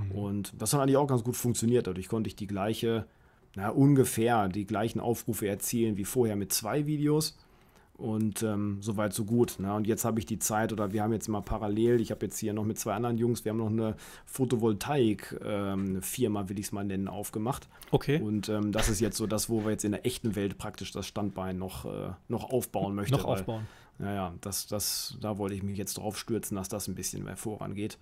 Mhm. Und das hat eigentlich auch ganz gut funktioniert. Dadurch konnte ich die gleiche na, ungefähr die gleichen Aufrufe erzielen wie vorher mit zwei Videos. Und ähm, soweit, so gut. Ne? Und jetzt habe ich die Zeit, oder wir haben jetzt mal parallel, ich habe jetzt hier noch mit zwei anderen Jungs, wir haben noch eine Photovoltaik-Firma, ähm, will ich es mal nennen, aufgemacht. Okay. Und ähm, das ist jetzt so das, wo wir jetzt in der echten Welt praktisch das Standbein noch, äh, noch aufbauen möchten. Noch aufbauen. Naja, das, das, da wollte ich mich jetzt drauf stürzen, dass das ein bisschen mehr vorangeht.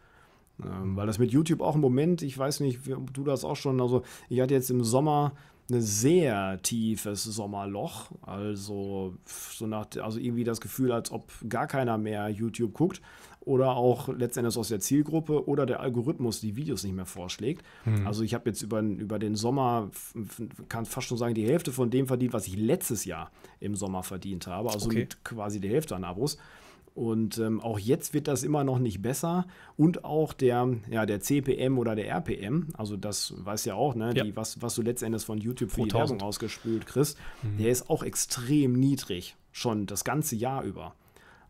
Ähm, weil das mit YouTube auch im Moment, ich weiß nicht, ob du das auch schon, also ich hatte jetzt im Sommer ein sehr tiefes Sommerloch, also so nach, also irgendwie das Gefühl, als ob gar keiner mehr YouTube guckt oder auch letztendlich aus der Zielgruppe oder der Algorithmus die Videos nicht mehr vorschlägt. Hm. Also ich habe jetzt über, über den Sommer, kann fast schon sagen, die Hälfte von dem verdient, was ich letztes Jahr im Sommer verdient habe. Also okay. quasi die Hälfte an Abos. Und ähm, auch jetzt wird das immer noch nicht besser. Und auch der, ja, der CPM oder der RPM, also das weiß ja auch, ne, ja. Die, was, was du letztendlich von YouTube für die Werbung ausgespült kriegst, mhm. der ist auch extrem niedrig, schon das ganze Jahr über.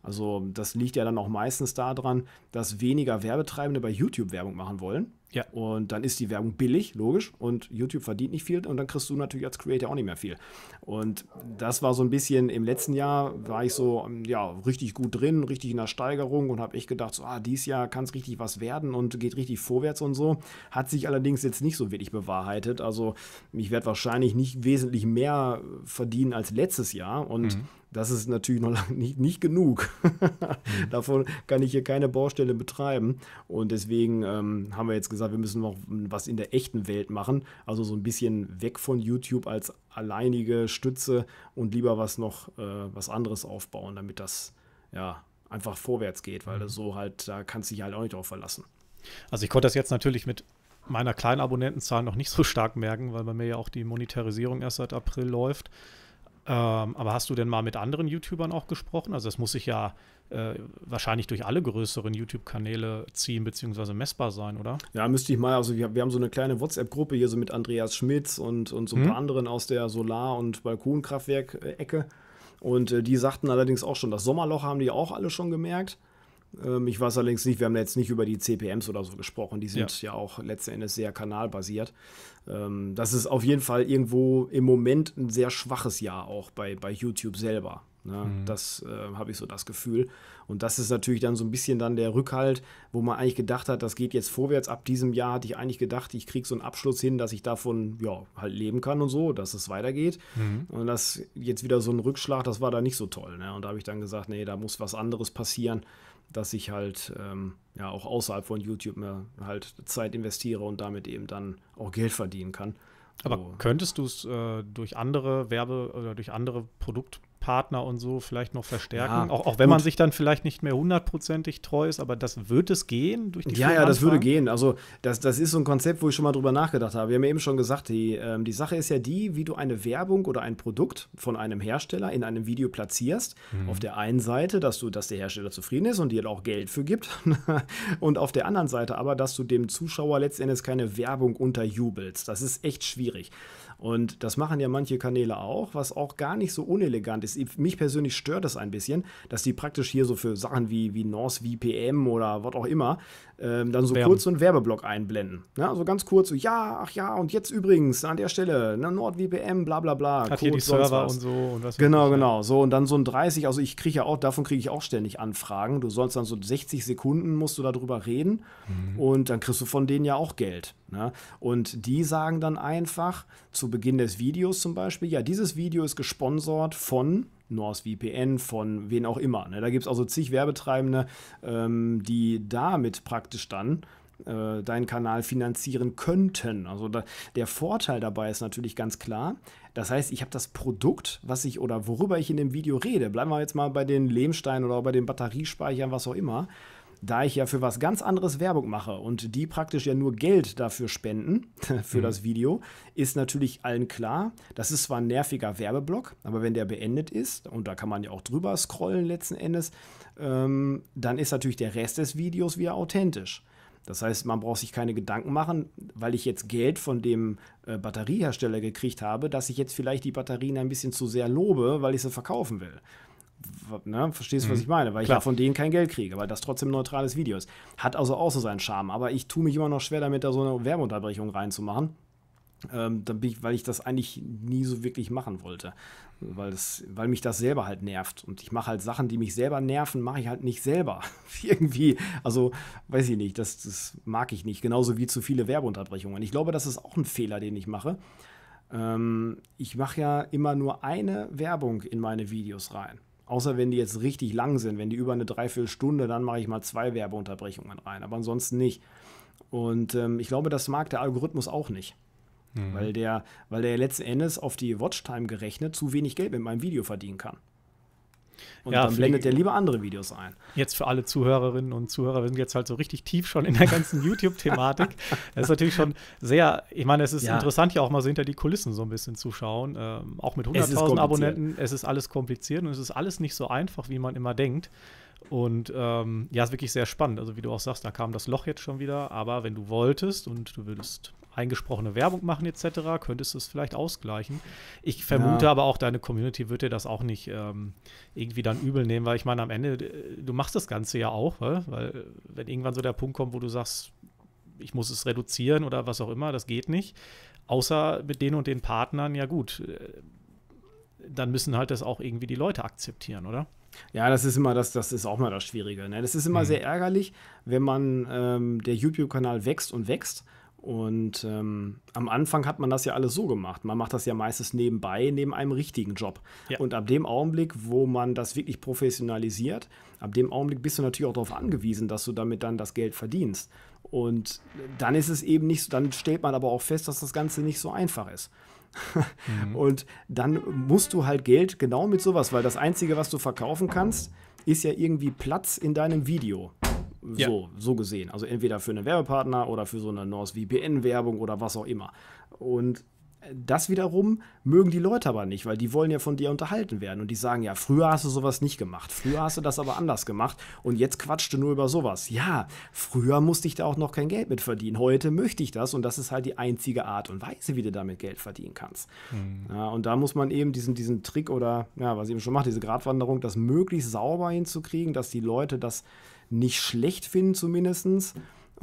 Also das liegt ja dann auch meistens daran, dass weniger Werbetreibende bei YouTube Werbung machen wollen ja. Und dann ist die Werbung billig, logisch, und YouTube verdient nicht viel und dann kriegst du natürlich als Creator auch nicht mehr viel. Und das war so ein bisschen im letzten Jahr, war ich so ähm, ja, richtig gut drin, richtig in der Steigerung und habe echt gedacht, so, ah, dieses Jahr kann es richtig was werden und geht richtig vorwärts und so. Hat sich allerdings jetzt nicht so wirklich bewahrheitet. Also ich werde wahrscheinlich nicht wesentlich mehr verdienen als letztes Jahr und mhm das ist natürlich noch nicht, nicht genug. Mhm. Davon kann ich hier keine Baustelle betreiben. Und deswegen ähm, haben wir jetzt gesagt, wir müssen noch was in der echten Welt machen. Also so ein bisschen weg von YouTube als alleinige Stütze und lieber was noch, äh, was anderes aufbauen, damit das ja einfach vorwärts geht, weil mhm. das so halt, da kannst du dich halt auch nicht drauf verlassen. Also ich konnte das jetzt natürlich mit meiner kleinen Abonnentenzahl noch nicht so stark merken, weil bei mir ja auch die Monetarisierung erst seit April läuft. Ähm, aber hast du denn mal mit anderen YouTubern auch gesprochen? Also das muss sich ja äh, wahrscheinlich durch alle größeren YouTube-Kanäle ziehen beziehungsweise messbar sein, oder? Ja, müsste ich mal. Also wir, wir haben so eine kleine WhatsApp-Gruppe hier so mit Andreas Schmitz und, und so ein hm? paar anderen aus der Solar- und Balkonkraftwerk-Ecke. Und äh, die sagten allerdings auch schon, das Sommerloch haben die auch alle schon gemerkt. Ähm, ich weiß allerdings nicht, wir haben jetzt nicht über die CPMs oder so gesprochen, die sind ja, ja auch letzten Endes sehr kanalbasiert. Ähm, das ist auf jeden Fall irgendwo im Moment ein sehr schwaches Jahr auch bei, bei YouTube selber. Ne? Mhm. Das äh, habe ich so das Gefühl. Und das ist natürlich dann so ein bisschen dann der Rückhalt, wo man eigentlich gedacht hat, das geht jetzt vorwärts. Ab diesem Jahr hatte ich eigentlich gedacht, ich kriege so einen Abschluss hin, dass ich davon ja, halt leben kann und so, dass es weitergeht. Mhm. Und das jetzt wieder so ein Rückschlag, das war da nicht so toll. Ne? Und da habe ich dann gesagt, nee, da muss was anderes passieren dass ich halt ähm, ja auch außerhalb von YouTube mir halt Zeit investiere und damit eben dann auch Geld verdienen kann. Aber so. könntest du es äh, durch andere Werbe oder durch andere Produkt Partner und so vielleicht noch verstärken. Ja, auch, auch, wenn gut. man sich dann vielleicht nicht mehr hundertprozentig treu ist, aber das wird es gehen durch die Ja, ja, das würde gehen. Also das, das ist so ein Konzept, wo ich schon mal drüber nachgedacht habe. Wir haben ja eben schon gesagt, die, äh, die Sache ist ja die, wie du eine Werbung oder ein Produkt von einem Hersteller in einem Video platzierst. Mhm. Auf der einen Seite, dass du, dass der Hersteller zufrieden ist und dir auch Geld für gibt. und auf der anderen Seite aber, dass du dem Zuschauer letztendlich keine Werbung unterjubelst. Das ist echt schwierig. Und das machen ja manche Kanäle auch, was auch gar nicht so unelegant ist. Mich persönlich stört das ein bisschen, dass die praktisch hier so für Sachen wie, wie North VPN oder was auch immer ähm, dann so Werben. kurz so einen Werbeblock einblenden. Ne? So ganz kurz so, ja, ach ja, und jetzt übrigens an der Stelle, ne, NordVPN, bla bla bla. Hat Code, hier die Server und so und was. Genau, ne? genau. So und dann so ein 30, also ich kriege ja auch, davon kriege ich auch ständig Anfragen. Du sollst dann so 60 Sekunden musst du darüber reden mhm. und dann kriegst du von denen ja auch Geld. Ne? Und die sagen dann einfach zu Beginn des Videos zum Beispiel, ja, dieses Video ist gesponsert von NordVPN, von wen auch immer. Ne? Da gibt es also zig Werbetreibende, ähm, die damit praktisch dann äh, deinen Kanal finanzieren könnten. Also da, der Vorteil dabei ist natürlich ganz klar. Das heißt, ich habe das Produkt, was ich oder worüber ich in dem Video rede. Bleiben wir jetzt mal bei den Lehmsteinen oder bei den Batteriespeichern, was auch immer da ich ja für was ganz anderes Werbung mache und die praktisch ja nur Geld dafür spenden, für mhm. das Video, ist natürlich allen klar, das ist zwar ein nerviger Werbeblock, aber wenn der beendet ist, und da kann man ja auch drüber scrollen letzten Endes, ähm, dann ist natürlich der Rest des Videos wieder authentisch. Das heißt, man braucht sich keine Gedanken machen, weil ich jetzt Geld von dem äh, Batteriehersteller gekriegt habe, dass ich jetzt vielleicht die Batterien ein bisschen zu sehr lobe, weil ich sie verkaufen will ne, verstehst, mhm. was ich meine, weil Klar. ich ja von denen kein Geld kriege, weil das trotzdem neutrales Video ist. Hat also auch so seinen Charme, aber ich tue mich immer noch schwer damit, da so eine Werbeunterbrechung reinzumachen. Ähm, dann bin ich, weil ich das eigentlich nie so wirklich machen wollte. Weil, das, weil mich das selber halt nervt. Und ich mache halt Sachen, die mich selber nerven, mache ich halt nicht selber. Irgendwie. Also, weiß ich nicht, das, das mag ich nicht. Genauso wie zu viele Werbeunterbrechungen. Ich glaube, das ist auch ein Fehler, den ich mache. Ähm, ich mache ja immer nur eine Werbung in meine Videos rein. Außer wenn die jetzt richtig lang sind, wenn die über eine Dreiviertelstunde, dann mache ich mal zwei Werbeunterbrechungen rein, aber ansonsten nicht. Und ähm, ich glaube, das mag der Algorithmus auch nicht. Mhm. Weil, der, weil der letzten Endes auf die Watchtime gerechnet zu wenig Geld mit meinem Video verdienen kann. Und ja, dann blendet er lieber andere Videos ein. Jetzt für alle Zuhörerinnen und Zuhörer, wir sind jetzt halt so richtig tief schon in der ganzen YouTube-Thematik. Das ist natürlich schon sehr, ich meine, es ist ja. interessant, ja auch mal so hinter die Kulissen so ein bisschen zu schauen. Ähm, auch mit 100.000 Abonnenten, es ist alles kompliziert und es ist alles nicht so einfach, wie man immer denkt. Und ähm, ja, ist wirklich sehr spannend. Also, wie du auch sagst, da kam das Loch jetzt schon wieder. Aber wenn du wolltest und du würdest eingesprochene Werbung machen etc., könntest du es vielleicht ausgleichen. Ich vermute ja. aber auch, deine Community wird dir das auch nicht ähm, irgendwie dann übel nehmen, weil ich meine, am Ende, äh, du machst das Ganze ja auch, weil, weil äh, wenn irgendwann so der Punkt kommt, wo du sagst, ich muss es reduzieren oder was auch immer, das geht nicht. Außer mit denen und den Partnern, ja gut, äh, dann müssen halt das auch irgendwie die Leute akzeptieren, oder? Ja, das ist immer das, das ist auch mal das Schwierige. Ne? Das ist immer mhm. sehr ärgerlich, wenn man ähm, der YouTube-Kanal wächst und wächst und ähm, am Anfang hat man das ja alles so gemacht. Man macht das ja meistens nebenbei, neben einem richtigen Job. Ja. Und ab dem Augenblick, wo man das wirklich professionalisiert, ab dem Augenblick bist du natürlich auch darauf angewiesen, dass du damit dann das Geld verdienst. Und dann ist es eben nicht so, dann stellt man aber auch fest, dass das Ganze nicht so einfach ist. mhm. Und dann musst du halt Geld genau mit sowas, weil das Einzige, was du verkaufen kannst, ist ja irgendwie Platz in deinem Video. Ja. So, gesehen. Also entweder für einen Werbepartner oder für so eine NordVPN-Werbung oder was auch immer. Und das wiederum mögen die Leute aber nicht, weil die wollen ja von dir unterhalten werden. Und die sagen, ja, früher hast du sowas nicht gemacht, früher hast du das aber anders gemacht und jetzt quatschst du nur über sowas. Ja, früher musste ich da auch noch kein Geld mit verdienen. Heute möchte ich das und das ist halt die einzige Art und Weise, wie du damit Geld verdienen kannst. Mhm. Ja, und da muss man eben diesen, diesen Trick oder, ja, was ich eben schon mache, diese Gratwanderung, das möglichst sauber hinzukriegen, dass die Leute das nicht schlecht finden zumindestens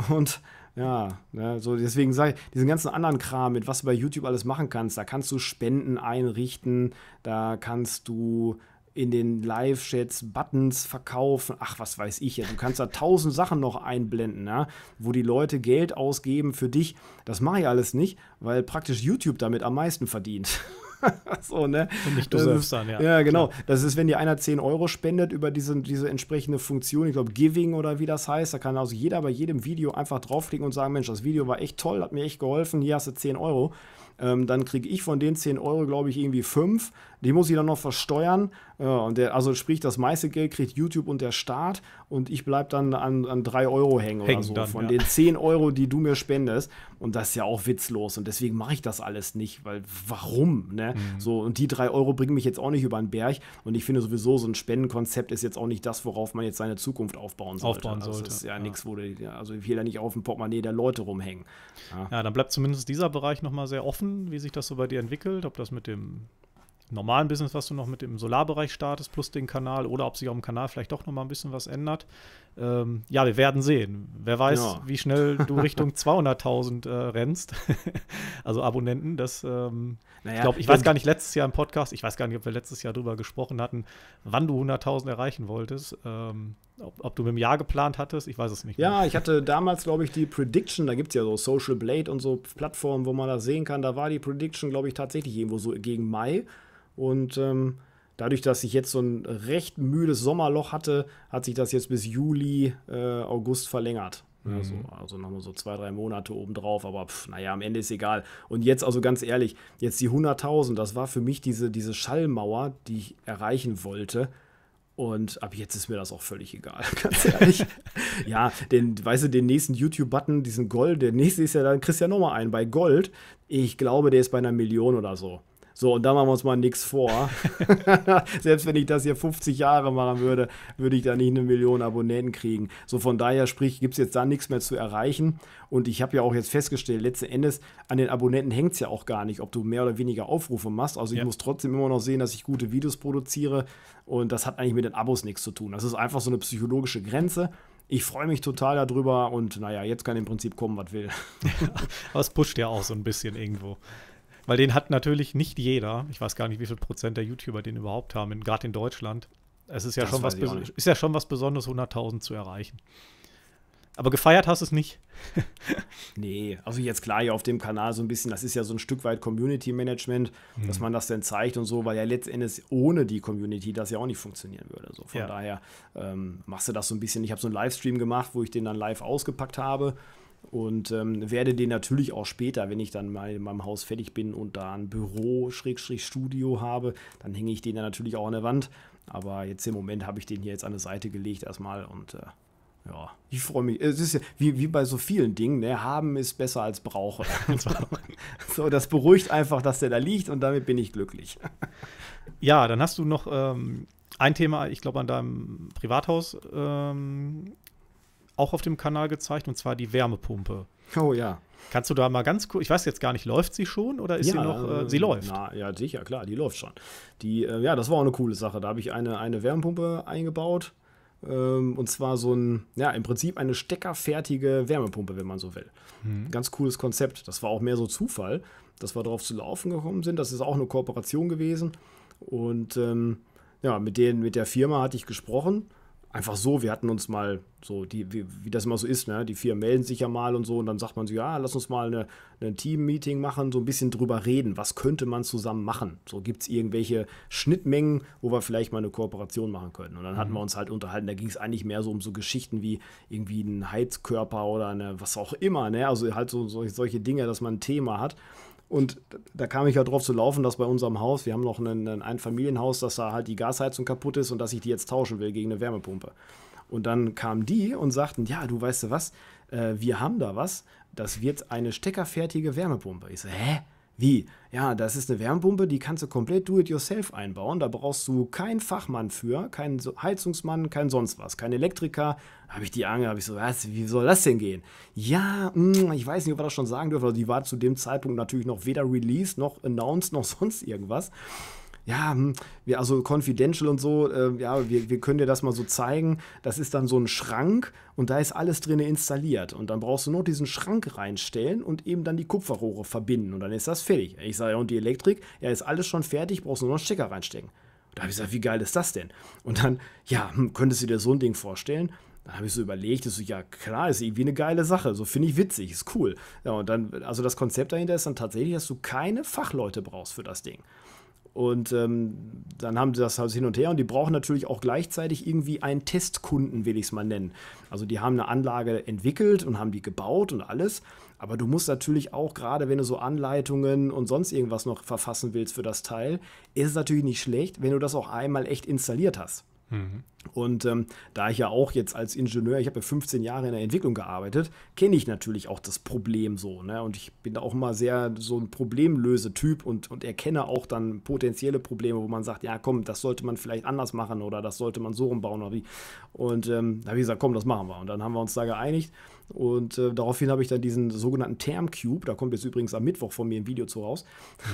Und ja, ne, so deswegen sage ich, diesen ganzen anderen Kram, mit was du bei YouTube alles machen kannst, da kannst du Spenden einrichten, da kannst du in den Live-Chats Buttons verkaufen, ach, was weiß ich ja. Du kannst da tausend Sachen noch einblenden, ne? wo die Leute Geld ausgeben für dich. Das mache ich alles nicht, weil praktisch YouTube damit am meisten verdient. so, ne? Und nicht du selbst dann, ja. Ja, genau. Klar. Das ist, wenn dir einer 10 Euro spendet über diese, diese entsprechende Funktion, ich glaube Giving oder wie das heißt, da kann also jeder bei jedem Video einfach draufklicken und sagen, Mensch, das Video war echt toll, hat mir echt geholfen, hier hast du 10 Euro. Ähm, dann kriege ich von den 10 Euro, glaube ich, irgendwie 5 die muss ich dann noch versteuern. Äh, und der, also sprich, das meiste Geld kriegt YouTube und der Staat und ich bleibe dann an, an 3 Euro hängen, hängen oder so. Dann, von ja. den zehn Euro, die du mir spendest. Und das ist ja auch witzlos. Und deswegen mache ich das alles nicht, weil warum? Ne? Mhm. So, und die drei Euro bringen mich jetzt auch nicht über den Berg. Und ich finde sowieso, so ein Spendenkonzept ist jetzt auch nicht das, worauf man jetzt seine Zukunft aufbauen sollte. Aufbauen also sollte. Also, das ist ja, ja. nichts, wo du, also ich will ja nicht auf dem Portemonnaie der Leute rumhängen. Ja, ja dann bleibt zumindest dieser Bereich nochmal sehr offen, wie sich das so bei dir entwickelt, ob das mit dem normalen Business, was du noch mit dem Solarbereich startest, plus den Kanal oder ob sich auf dem Kanal vielleicht doch noch mal ein bisschen was ändert. Ähm, ja, wir werden sehen. Wer weiß, ja. Genau. wie schnell du Richtung 200.000 äh, rennst, also Abonnenten. Das, ähm, naja, ich glaube, ich weiß gar nicht, letztes Jahr im Podcast, ich weiß gar nicht, ob wir letztes Jahr drüber gesprochen hatten, wann du 100.000 erreichen wolltest. Ähm, ob, ob, du mit dem Jahr geplant hattest, ich weiß es nicht. Ja, mehr. ich hatte damals, glaube ich, die Prediction, da gibt es ja so Social Blade und so Plattformen, wo man das sehen kann. Da war die Prediction, glaube ich, tatsächlich irgendwo so gegen Mai. Und ähm, dadurch, dass ich jetzt so ein recht müdes Sommerloch hatte, hat sich das jetzt bis Juli, äh, August verlängert. Mhm. Also, also nochmal so zwei, drei Monate obendrauf, aber pf, naja, am Ende ist egal. Und jetzt, also ganz ehrlich, jetzt die 100.000, das war für mich diese, diese Schallmauer, die ich erreichen wollte. Und ab jetzt ist mir das auch völlig egal, ganz ehrlich. ja, den, weißt du, den nächsten YouTube-Button, diesen Gold, der nächste ist ja dann, kriegst du ja nochmal einen bei Gold. Ich glaube, der ist bei einer Million oder so. So, und da machen wir uns mal nichts vor. Selbst wenn ich das hier 50 Jahre machen würde, würde ich da nicht eine Million Abonnenten kriegen. So, von daher, sprich, gibt es jetzt da nichts mehr zu erreichen. Und ich habe ja auch jetzt festgestellt, letzten Endes, an den Abonnenten hängt es ja auch gar nicht, ob du mehr oder weniger Aufrufe machst. Also, ja. ich muss trotzdem immer noch sehen, dass ich gute Videos produziere. Und das hat eigentlich mit den Abos nichts zu tun. Das ist einfach so eine psychologische Grenze. Ich freue mich total darüber und naja, jetzt kann im Prinzip kommen, was will. Aber es pusht ja auch so ein bisschen irgendwo. Weil den hat natürlich nicht jeder. Ich weiß gar nicht, wie viel Prozent der YouTuber den überhaupt haben, gerade in Deutschland. Es ist ja, schon was, ist ja schon was Besonderes, 100.000 zu erreichen. Aber gefeiert hast du es nicht. nee, also jetzt klar ja auf dem Kanal so ein bisschen, das ist ja so ein Stück weit Community Management, mhm. dass man das denn zeigt und so, weil ja letztendlich ohne die Community das ja auch nicht funktionieren würde. So, von ja. daher ähm, machst du das so ein bisschen. Ich habe so einen Livestream gemacht, wo ich den dann live ausgepackt habe und ähm, werde den natürlich auch später, wenn ich dann mal in meinem Haus fertig bin und da ein Büro-Studio habe, dann hänge ich den dann natürlich auch an der Wand. Aber jetzt im Moment habe ich den hier jetzt an der Seite gelegt erstmal und äh, ja, ich freue mich. Es ist ja wie, wie bei so vielen Dingen, ne? haben ist besser als brauchen. so, das beruhigt einfach, dass der da liegt und damit bin ich glücklich. ja, dann hast du noch ähm, ein Thema, ich glaube, an deinem Privathaus ähm, auch auf dem Kanal gezeigt, und zwar die Wärmepumpe. Oh ja. Kannst du da mal ganz kurz, ich weiß jetzt gar nicht, läuft sie schon oder ist ja, sie noch, äh, ähm, sie läuft? Na, ja, sicher, klar, die läuft schon. Die, äh, ja, das war auch eine coole Sache. Da habe ich eine, eine Wärmepumpe eingebaut. Ähm, und zwar so ein, ja, im Prinzip eine steckerfertige Wärmepumpe, wenn man so will. Mhm. Ganz cooles Konzept. Das war auch mehr so Zufall, dass wir darauf zu laufen gekommen sind. Das ist auch eine Kooperation gewesen. Und ähm, ja, mit, denen, mit der Firma hatte ich gesprochen einfach so, wir hatten uns mal so, die, wie, wie, das immer so ist, ne? die vier melden sich ja mal und so und dann sagt man so, ja, lass uns mal eine, ein Team-Meeting machen, so ein bisschen drüber reden, was könnte man zusammen machen? So gibt es irgendwelche Schnittmengen, wo wir vielleicht mal eine Kooperation machen können. Und dann mhm. hatten wir uns halt unterhalten, da ging es eigentlich mehr so um so Geschichten wie irgendwie einen Heizkörper oder eine, was auch immer, ne? also halt so, so solche Dinge, dass man ein Thema hat. Und da kam ich ja halt drauf zu laufen, dass bei unserem Haus, wir haben noch ein, ein Einfamilienhaus, dass da halt die Gasheizung kaputt ist und dass ich die jetzt tauschen will gegen eine Wärmepumpe. Und dann kamen die und sagten, ja, du weißt du was, äh, wir haben da was, das wird eine steckerfertige Wärmepumpe. Ich so, hä? Wie? Ja, das ist eine Wärmepumpe, die kannst du komplett do-it-yourself einbauen. Da brauchst du keinen Fachmann für, keinen Heizungsmann, kein sonst was, kein Elektriker. Habe ich die Angst, habe ich so, was, wie soll das denn gehen? Ja, mh, mm, ich weiß nicht, ob wir das schon sagen dürfen, aber die war zu dem Zeitpunkt natürlich noch weder released, noch announced, noch sonst irgendwas ja, hm, wir, also confidential und so, äh, ja, wir, wir können dir das mal so zeigen. Das ist dann so ein Schrank und da ist alles drin installiert. Und dann brauchst du nur diesen Schrank reinstellen und eben dann die Kupferrohre verbinden und dann ist das fertig. Ich sage, ja, und die Elektrik, ja, ist alles schon fertig, brauchst du nur noch einen Stecker reinstecken. Und da habe ich gesagt, wie geil ist das denn? Und dann, ja, hm, könntest du dir so ein Ding vorstellen? Dann habe ich so überlegt, ich so, ja klar, ist irgendwie eine geile Sache. So finde ich witzig, ist cool. Ja, und dann, also das Konzept dahinter ist dann tatsächlich, dass du keine Fachleute brauchst für das Ding. Und ähm, dann haben sie das halt hin und her und die brauchen natürlich auch gleichzeitig irgendwie einen Testkunden, will ich es mal nennen. Also die haben eine Anlage entwickelt und haben die gebaut und alles. Aber du musst natürlich auch, gerade wenn du so Anleitungen und sonst irgendwas noch verfassen willst für das Teil, ist es natürlich nicht schlecht, wenn du das auch einmal echt installiert hast. Mhm. Und ähm, da ich ja auch jetzt als Ingenieur, ich habe ja 15 Jahre in der Entwicklung gearbeitet, kenne ich natürlich auch das Problem so. Ne? Und ich bin da auch mal sehr so ein Problemlösetyp und, und erkenne auch dann potenzielle Probleme, wo man sagt, ja komm, das sollte man vielleicht anders machen oder das sollte man so rumbauen oder wie. Und ähm, da habe ich gesagt, komm, das machen wir. Und dann haben wir uns da geeinigt. Und äh, daraufhin habe ich dann diesen sogenannten Term Cube, da kommt jetzt übrigens am Mittwoch von mir ein Video zu raus,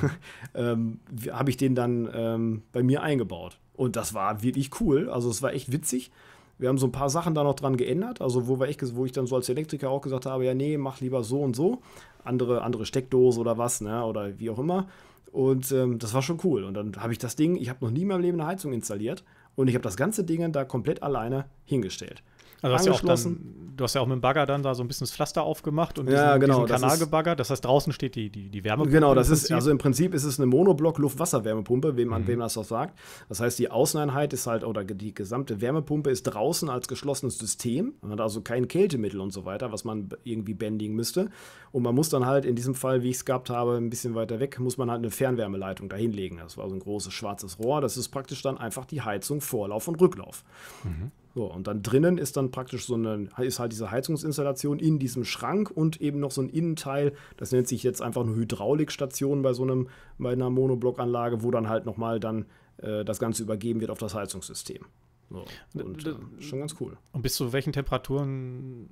mhm. ähm, habe ich den dann ähm, bei mir eingebaut. Und das war wirklich cool. Also es war echt witzig. Wir haben so ein paar Sachen da noch dran geändert, also wo, wir echt, wo ich dann so als Elektriker auch gesagt habe, ja nee, mach lieber so und so, andere, andere Steckdose oder was, ne, oder wie auch immer. Und ähm, das war schon cool. Und dann habe ich das Ding, ich habe noch nie in meinem Leben eine Heizung installiert und ich habe das ganze Ding da komplett alleine hingestellt. Also hast angeschlossen. Ja dann, du hast ja auch mit dem Bagger dann da so ein bisschen das Pflaster aufgemacht und diesen, ja, genau, diesen Kanal das gebaggert. Das heißt, draußen steht die, die, die Wärmepumpe. Genau, das ist, also im Prinzip ist es eine Monoblock-Luftwasser-Wärmepumpe, wem, mhm. an wem das auch sagt. Das heißt, die Außeneinheit ist halt, oder die gesamte Wärmepumpe ist draußen als geschlossenes System. Man hat also kein Kältemittel und so weiter, was man irgendwie bändigen müsste. Und man muss dann halt in diesem Fall, wie ich es gehabt habe, ein bisschen weiter weg, muss man halt eine Fernwärmeleitung dahinlegen. Das war so ein großes schwarzes Rohr. Das ist praktisch dann einfach die Heizung, Vorlauf und Rücklauf. Mhm. So, und dann drinnen ist dann praktisch so eine, ist halt diese Heizungsinstallation in diesem Schrank und eben noch so ein Innenteil, das nennt sich jetzt einfach eine Hydraulikstation bei so einem, bei einer Monoblockanlage, wo dann halt nochmal dann äh, das Ganze übergeben wird auf das Heizungssystem. So, und, äh, schon ganz cool. Und bis zu welchen Temperaturen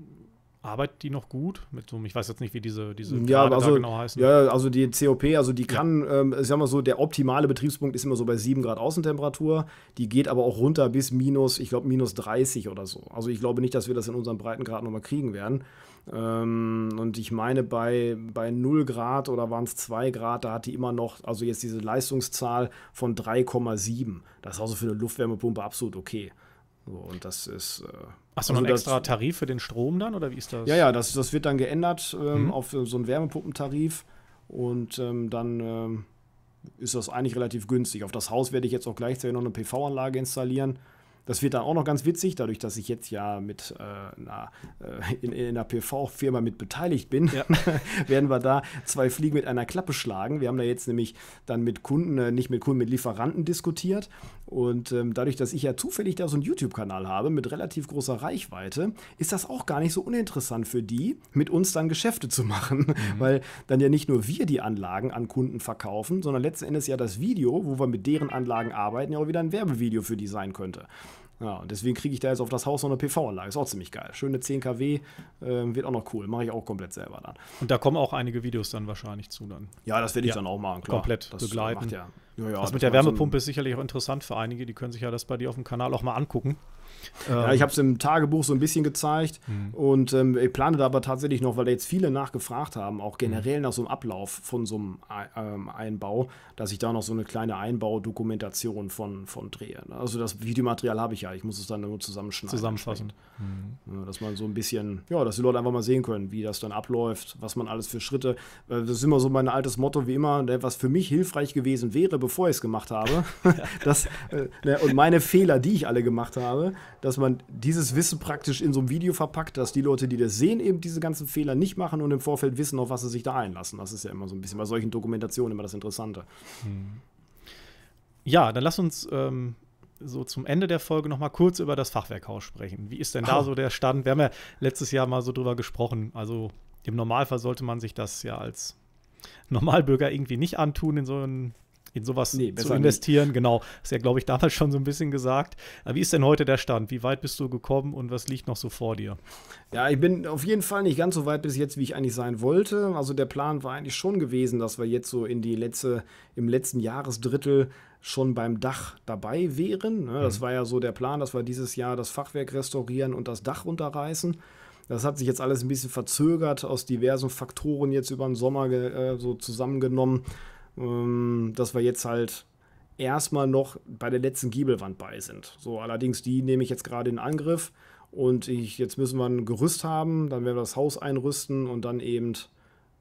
arbeitet die noch gut? Mit so, ich weiß jetzt nicht, wie diese, diese ja, also, genau heißen. Ja, also die COP, also die kann, ja. ähm, sagen wir so, der optimale Betriebspunkt ist immer so bei 7 Grad Außentemperatur. Die geht aber auch runter bis minus, ich glaube, minus 30 oder so. Also ich glaube nicht, dass wir das in unserem Breitengrad nochmal kriegen werden. Ähm, und ich meine, bei, bei 0 Grad oder waren es 2 Grad, da hat die immer noch, also jetzt diese Leistungszahl von 3,7. Das ist also für eine Luftwärmepumpe absolut okay. So, und das ist. Äh Hast so, du also einen extra Tarif für den Strom dann oder wie ist das? Ja, ja, das, das wird dann geändert ähm, mhm. auf äh, so einen Wärmepumpentarif und ähm, dann ähm, ist das eigentlich relativ günstig. Auf das Haus werde ich jetzt auch gleichzeitig noch eine PV-Anlage installieren das wird dann auch noch ganz witzig, dadurch, dass ich jetzt ja mit äh, einer, äh, in, in, einer PV-Firma mit beteiligt bin, ja. werden wir da zwei Fliegen mit einer Klappe schlagen. Wir haben da jetzt nämlich dann mit Kunden, äh, nicht mit Kunden, mit Lieferanten diskutiert. Und ähm, dadurch, dass ich ja zufällig da so einen YouTube-Kanal habe mit relativ großer Reichweite, ist das auch gar nicht so uninteressant für die, mit uns dann Geschäfte zu machen. Mhm. Weil dann ja nicht nur wir die Anlagen an Kunden verkaufen, sondern letzten Endes ja das Video, wo wir mit deren Anlagen arbeiten, ja auch wieder ein Werbevideo für die sein könnte. Ja, und deswegen kriege ich da jetzt auf das Haus noch eine PV-Anlage. Ist auch ziemlich geil. Schöne 10 kW, äh, wird auch noch cool. Mache ich auch komplett selber dann. Und da kommen auch einige Videos dann wahrscheinlich zu dann. Ja, das werde ich ja. dann auch machen, klar. Komplett das begleiten. Ja, ja, das, das mit der Wärmepumpe so ist sicherlich auch interessant für einige. Die können sich ja das bei dir auf dem Kanal auch mal angucken. Ja, ich ähm. habe es im Tagebuch so ein bisschen gezeigt mhm. und ähm, ich plane da aber tatsächlich noch, weil da jetzt viele nachgefragt haben, auch mhm. generell nach so einem Ablauf von so einem ähm, Einbau, dass ich da noch so eine kleine Einbaudokumentation von, von drehe. Also das Videomaterial habe ich ja, ich muss es dann nur zusammenschneiden. Zusammenfassend. Mhm. Ja, dass man so ein bisschen, ja, dass die Leute einfach mal sehen können, wie das dann abläuft, was man alles für Schritte. Das ist immer so mein altes Motto, wie immer, ne, was für mich hilfreich gewesen wäre, bevor ich es gemacht habe. das, äh, ne, und meine Fehler, die ich alle gemacht habe, dass man dieses Wissen praktisch in so einem Video verpackt, dass die Leute, die das sehen, eben diese ganzen Fehler nicht machen und im Vorfeld wissen, auf was sie sich da einlassen. Das ist ja immer so ein bisschen bei solchen Dokumentationen immer das Interessante. Hm. Ja, dann lass uns ähm so zum Ende der Folge nochmal kurz über das Fachwerkhaus sprechen. Wie ist denn da oh. so der Stand? Wir haben ja letztes Jahr mal so drüber gesprochen. Also im Normalfall sollte man sich das ja als Normalbürger irgendwie nicht antun, in so einem in sowas nee, zu investieren. Nicht. Genau, das ist ja, glaube ich, damals schon so ein bisschen gesagt. wie ist denn heute der Stand? Wie weit bist du gekommen und was liegt noch so vor dir? Ja, ich bin auf jeden Fall nicht ganz so weit bis jetzt, wie ich eigentlich sein wollte. Also der Plan war eigentlich schon gewesen, dass wir jetzt so in die letzte, im letzten Jahresdrittel schon beim Dach dabei wären. Ne, das mhm. war ja so der Plan, dass wir dieses Jahr das Fachwerk restaurieren und das Dach runterreißen. Das hat sich jetzt alles ein bisschen verzögert, aus diversen Faktoren jetzt über den Sommer äh, so zusammengenommen ähm, dass wir jetzt halt erstmal noch bei der letzten Giebelwand bei sind. So, allerdings die nehme ich jetzt gerade in Angriff und ich, jetzt müssen wir ein Gerüst haben, dann werden wir das Haus einrüsten und dann eben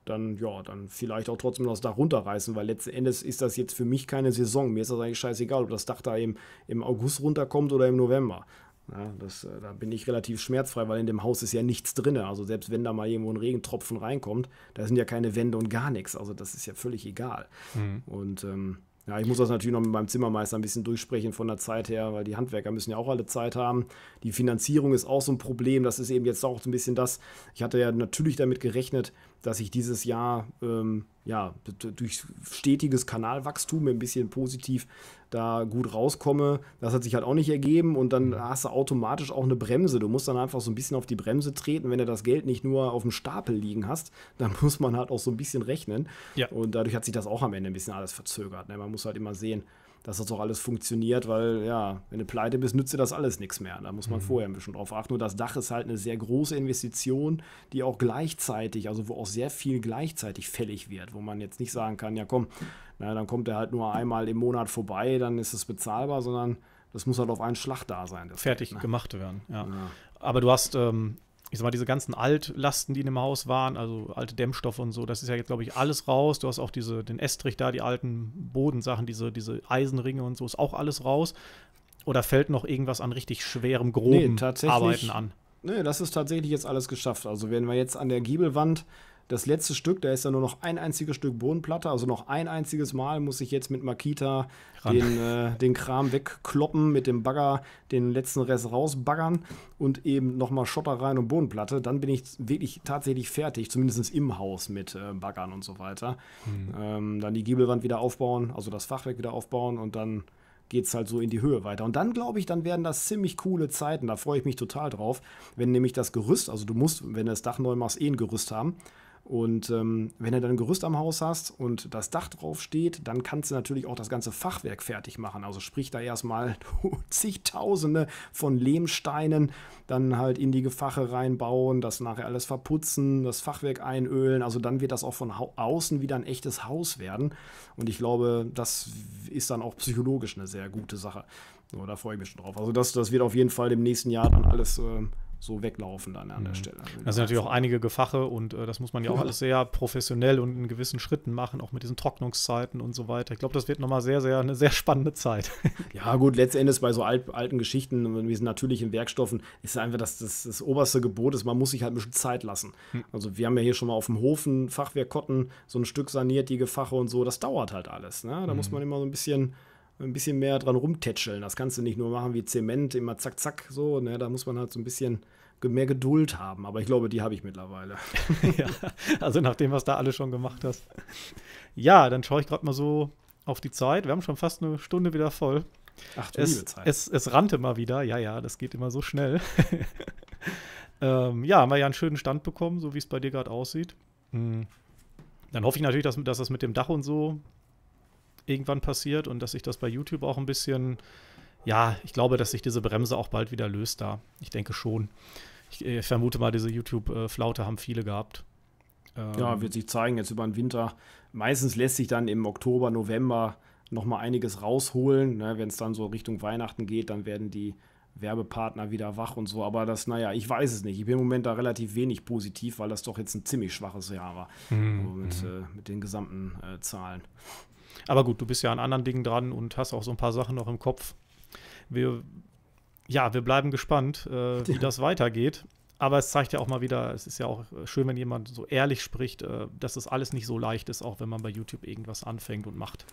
dann, ja, dann vielleicht auch trotzdem das Dach runterreißen, weil letzten Endes ist das jetzt für mich keine Saison. Mir ist das eigentlich scheißegal, ob das Dach da im, im August runterkommt oder im November. Ja, das, äh, da bin ich relativ schmerzfrei, weil in dem Haus ist ja nichts drin. Also selbst wenn da mal irgendwo ein Regentropfen reinkommt, da sind ja keine Wände und gar nichts. Also das ist ja völlig egal. Mhm. Und ähm, ja, ich muss das natürlich noch mit meinem Zimmermeister ein bisschen durchsprechen von der Zeit her, weil die Handwerker müssen ja auch alle Zeit haben. Die Finanzierung ist auch so ein Problem. Das ist eben jetzt auch so ein bisschen das. Ich hatte ja natürlich damit gerechnet, dass ich dieses Jahr ähm, ja, durch stetiges Kanalwachstum ein bisschen positiv da gut rauskomme. Das hat sich halt auch nicht ergeben und dann mhm. hast du automatisch auch eine Bremse. Du musst dann einfach so ein bisschen auf die Bremse treten, wenn du das Geld nicht nur auf dem Stapel liegen hast, dann muss man halt auch so ein bisschen rechnen. Ja. Und dadurch hat sich das auch am Ende ein bisschen alles verzögert. Ne? Man muss halt immer sehen, dass das auch alles funktioniert, weil ja, wenn du pleite bist, nützt dir das alles nichts mehr. Da muss man mhm. vorher ein bisschen drauf achten. Und das Dach ist halt eine sehr große Investition, die auch gleichzeitig, also wo auch sehr viel gleichzeitig fällig wird, wo man jetzt nicht sagen kann, ja komm, na, dann kommt er halt nur einmal im Monat vorbei, dann ist es bezahlbar, sondern das muss halt auf einen Schlag da sein. Fertig Dach, ne? gemacht werden, ja. ja. Aber du hast ähm, ich sag mal, diese ganzen Altlasten, die in dem Haus waren, also alte Dämmstoffe und so, das ist ja jetzt, glaube ich, alles raus. Du hast auch diese, den Estrich da, die alten Bodensachen, diese, diese Eisenringe und so, ist auch alles raus. Oder fällt noch irgendwas an richtig schwerem, groben nee, Arbeiten an? Nee, das ist tatsächlich jetzt alles geschafft. Also wenn wir jetzt an der Giebelwand das letzte Stück, da ist ja nur noch ein einziges Stück Bodenplatte, also noch ein einziges Mal muss ich jetzt mit Makita den, äh, den Kram wegkloppen, mit dem Bagger den letzten Rest rausbaggern und eben nochmal Schotter rein und Bodenplatte. Dann bin ich wirklich tatsächlich fertig, zumindest im Haus mit äh, Baggern und so weiter. Mhm. Ähm, dann die Giebelwand wieder aufbauen, also das Fachwerk wieder aufbauen und dann geht es halt so in die Höhe weiter. Und dann glaube ich, dann werden das ziemlich coole Zeiten. Da freue ich mich total drauf, wenn nämlich das Gerüst, also du musst, wenn du das Dach neu machst, eh ein Gerüst haben. Und ähm, wenn du dann ein Gerüst am Haus hast und das Dach drauf steht, dann kannst du natürlich auch das ganze Fachwerk fertig machen. Also sprich da erstmal zigtausende von Lehmsteinen dann halt in die Gefache reinbauen, das nachher alles verputzen, das Fachwerk einölen. Also dann wird das auch von außen wieder ein echtes Haus werden. Und ich glaube, das ist dann auch psychologisch eine sehr gute Sache. So, da freue ich mich schon drauf. Also das, das wird auf jeden Fall im nächsten Jahr dann alles äh, so weglaufen dann an mhm. der Stelle. Also das sind natürlich auch einige Gefache und äh, das muss man ja auch alles sehr professionell und in gewissen Schritten machen, auch mit diesen Trocknungszeiten und so weiter. Ich glaube, das wird nochmal sehr, sehr eine sehr spannende Zeit. Ja, gut, letztendlich bei so alt, alten Geschichten, wie sind natürlichen Werkstoffen, ist einfach das, das, das, oberste Gebot ist, man muss sich halt ein bisschen Zeit lassen. Mhm. Also wir haben ja hier schon mal auf dem Hofen Fachwerkkotten so ein Stück saniert, die Gefache und so, das dauert halt alles. Ne? Da mhm. muss hm. man immer so ein bisschen ein bisschen mehr dran rumtätscheln. Das kannst du nicht nur machen wie Zement, immer zack, zack, so. Ne? Da muss man halt so ein bisschen mehr Geduld haben. Aber ich glaube, die habe ich mittlerweile. ja, also nach dem, was da alles schon gemacht hast. Ja, dann schaue ich gerade mal so auf die Zeit. Wir haben schon fast eine Stunde wieder voll. Ach, du es, liebe Zeit. Es, es rannte mal wieder. Ja, ja, das geht immer so schnell. ähm, ja, haben wir ja einen schönen Stand bekommen, so wie es bei dir gerade aussieht. Mhm. Dann hoffe ich natürlich, dass, dass das mit dem Dach und so irgendwann passiert und dass sich das bei YouTube auch ein bisschen, ja, ich glaube, dass sich diese Bremse auch bald wieder löst da. Ich denke schon. Ich, äh, ich vermute mal, diese YouTube-Flaute haben viele gehabt. ja, ähm, wird sich zeigen jetzt über den Winter. Meistens lässt sich dann im Oktober, November noch mal einiges rausholen. Ne? Wenn es dann so Richtung Weihnachten geht, dann werden die Werbepartner wieder wach und so. Aber das, naja, ich weiß es nicht. Ich bin im Moment da relativ wenig positiv, weil das doch jetzt ein ziemlich schwaches Jahr war. Mhm. mit, hm. äh, mit, den gesamten äh, Zahlen. Aber gut, du bist ja an anderen Dingen dran und hast auch so ein paar Sachen noch im Kopf. Wir, ja, wir bleiben gespannt, äh, wie das weitergeht. Aber es zeigt ja auch mal wieder, es ist ja auch schön, wenn jemand so ehrlich spricht, äh, dass das alles nicht so leicht ist, auch wenn man bei YouTube irgendwas anfängt und macht.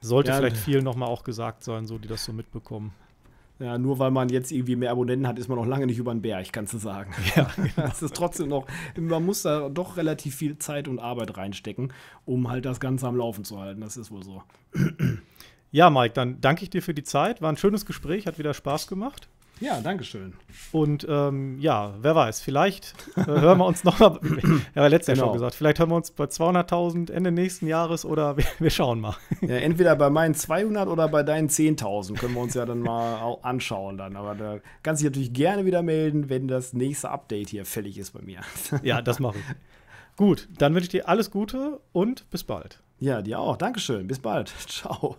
Sollte ja, vielleicht vielen nochmal auch gesagt sein, so die das so mitbekommen. Ja, nur weil man jetzt irgendwie mehr Abonnenten hat, ist man noch lange nicht über den Berg, kannst du sagen. Ja, das ist trotzdem noch, man muss da doch relativ viel Zeit und Arbeit reinstecken, um halt das Ganze am Laufen zu halten. Das ist wohl so. Ja, Mike, dann danke ich dir für die Zeit. War ein schönes Gespräch, hat wieder Spaß gemacht. Ja, danke schön. Und ähm, ja, wer weiß, vielleicht äh, hören wir uns nochmal, ja, letztes Jahr genau. schon gesagt, vielleicht hören wir uns bei 200.000 Ende nächsten Jahres oder wir, wir schauen mal. Ja, entweder bei meinen 200 oder bei deinen 10.000 können wir uns ja dann mal anschauen dann. Aber da kannst du dich natürlich gerne wieder melden, wenn das nächste Update hier fällig ist bei mir. ja, das mache ich. Gut, dann wünsche ich dir alles Gute und bis bald. Ja, dir auch. Dankeschön. Bis bald. Ciao.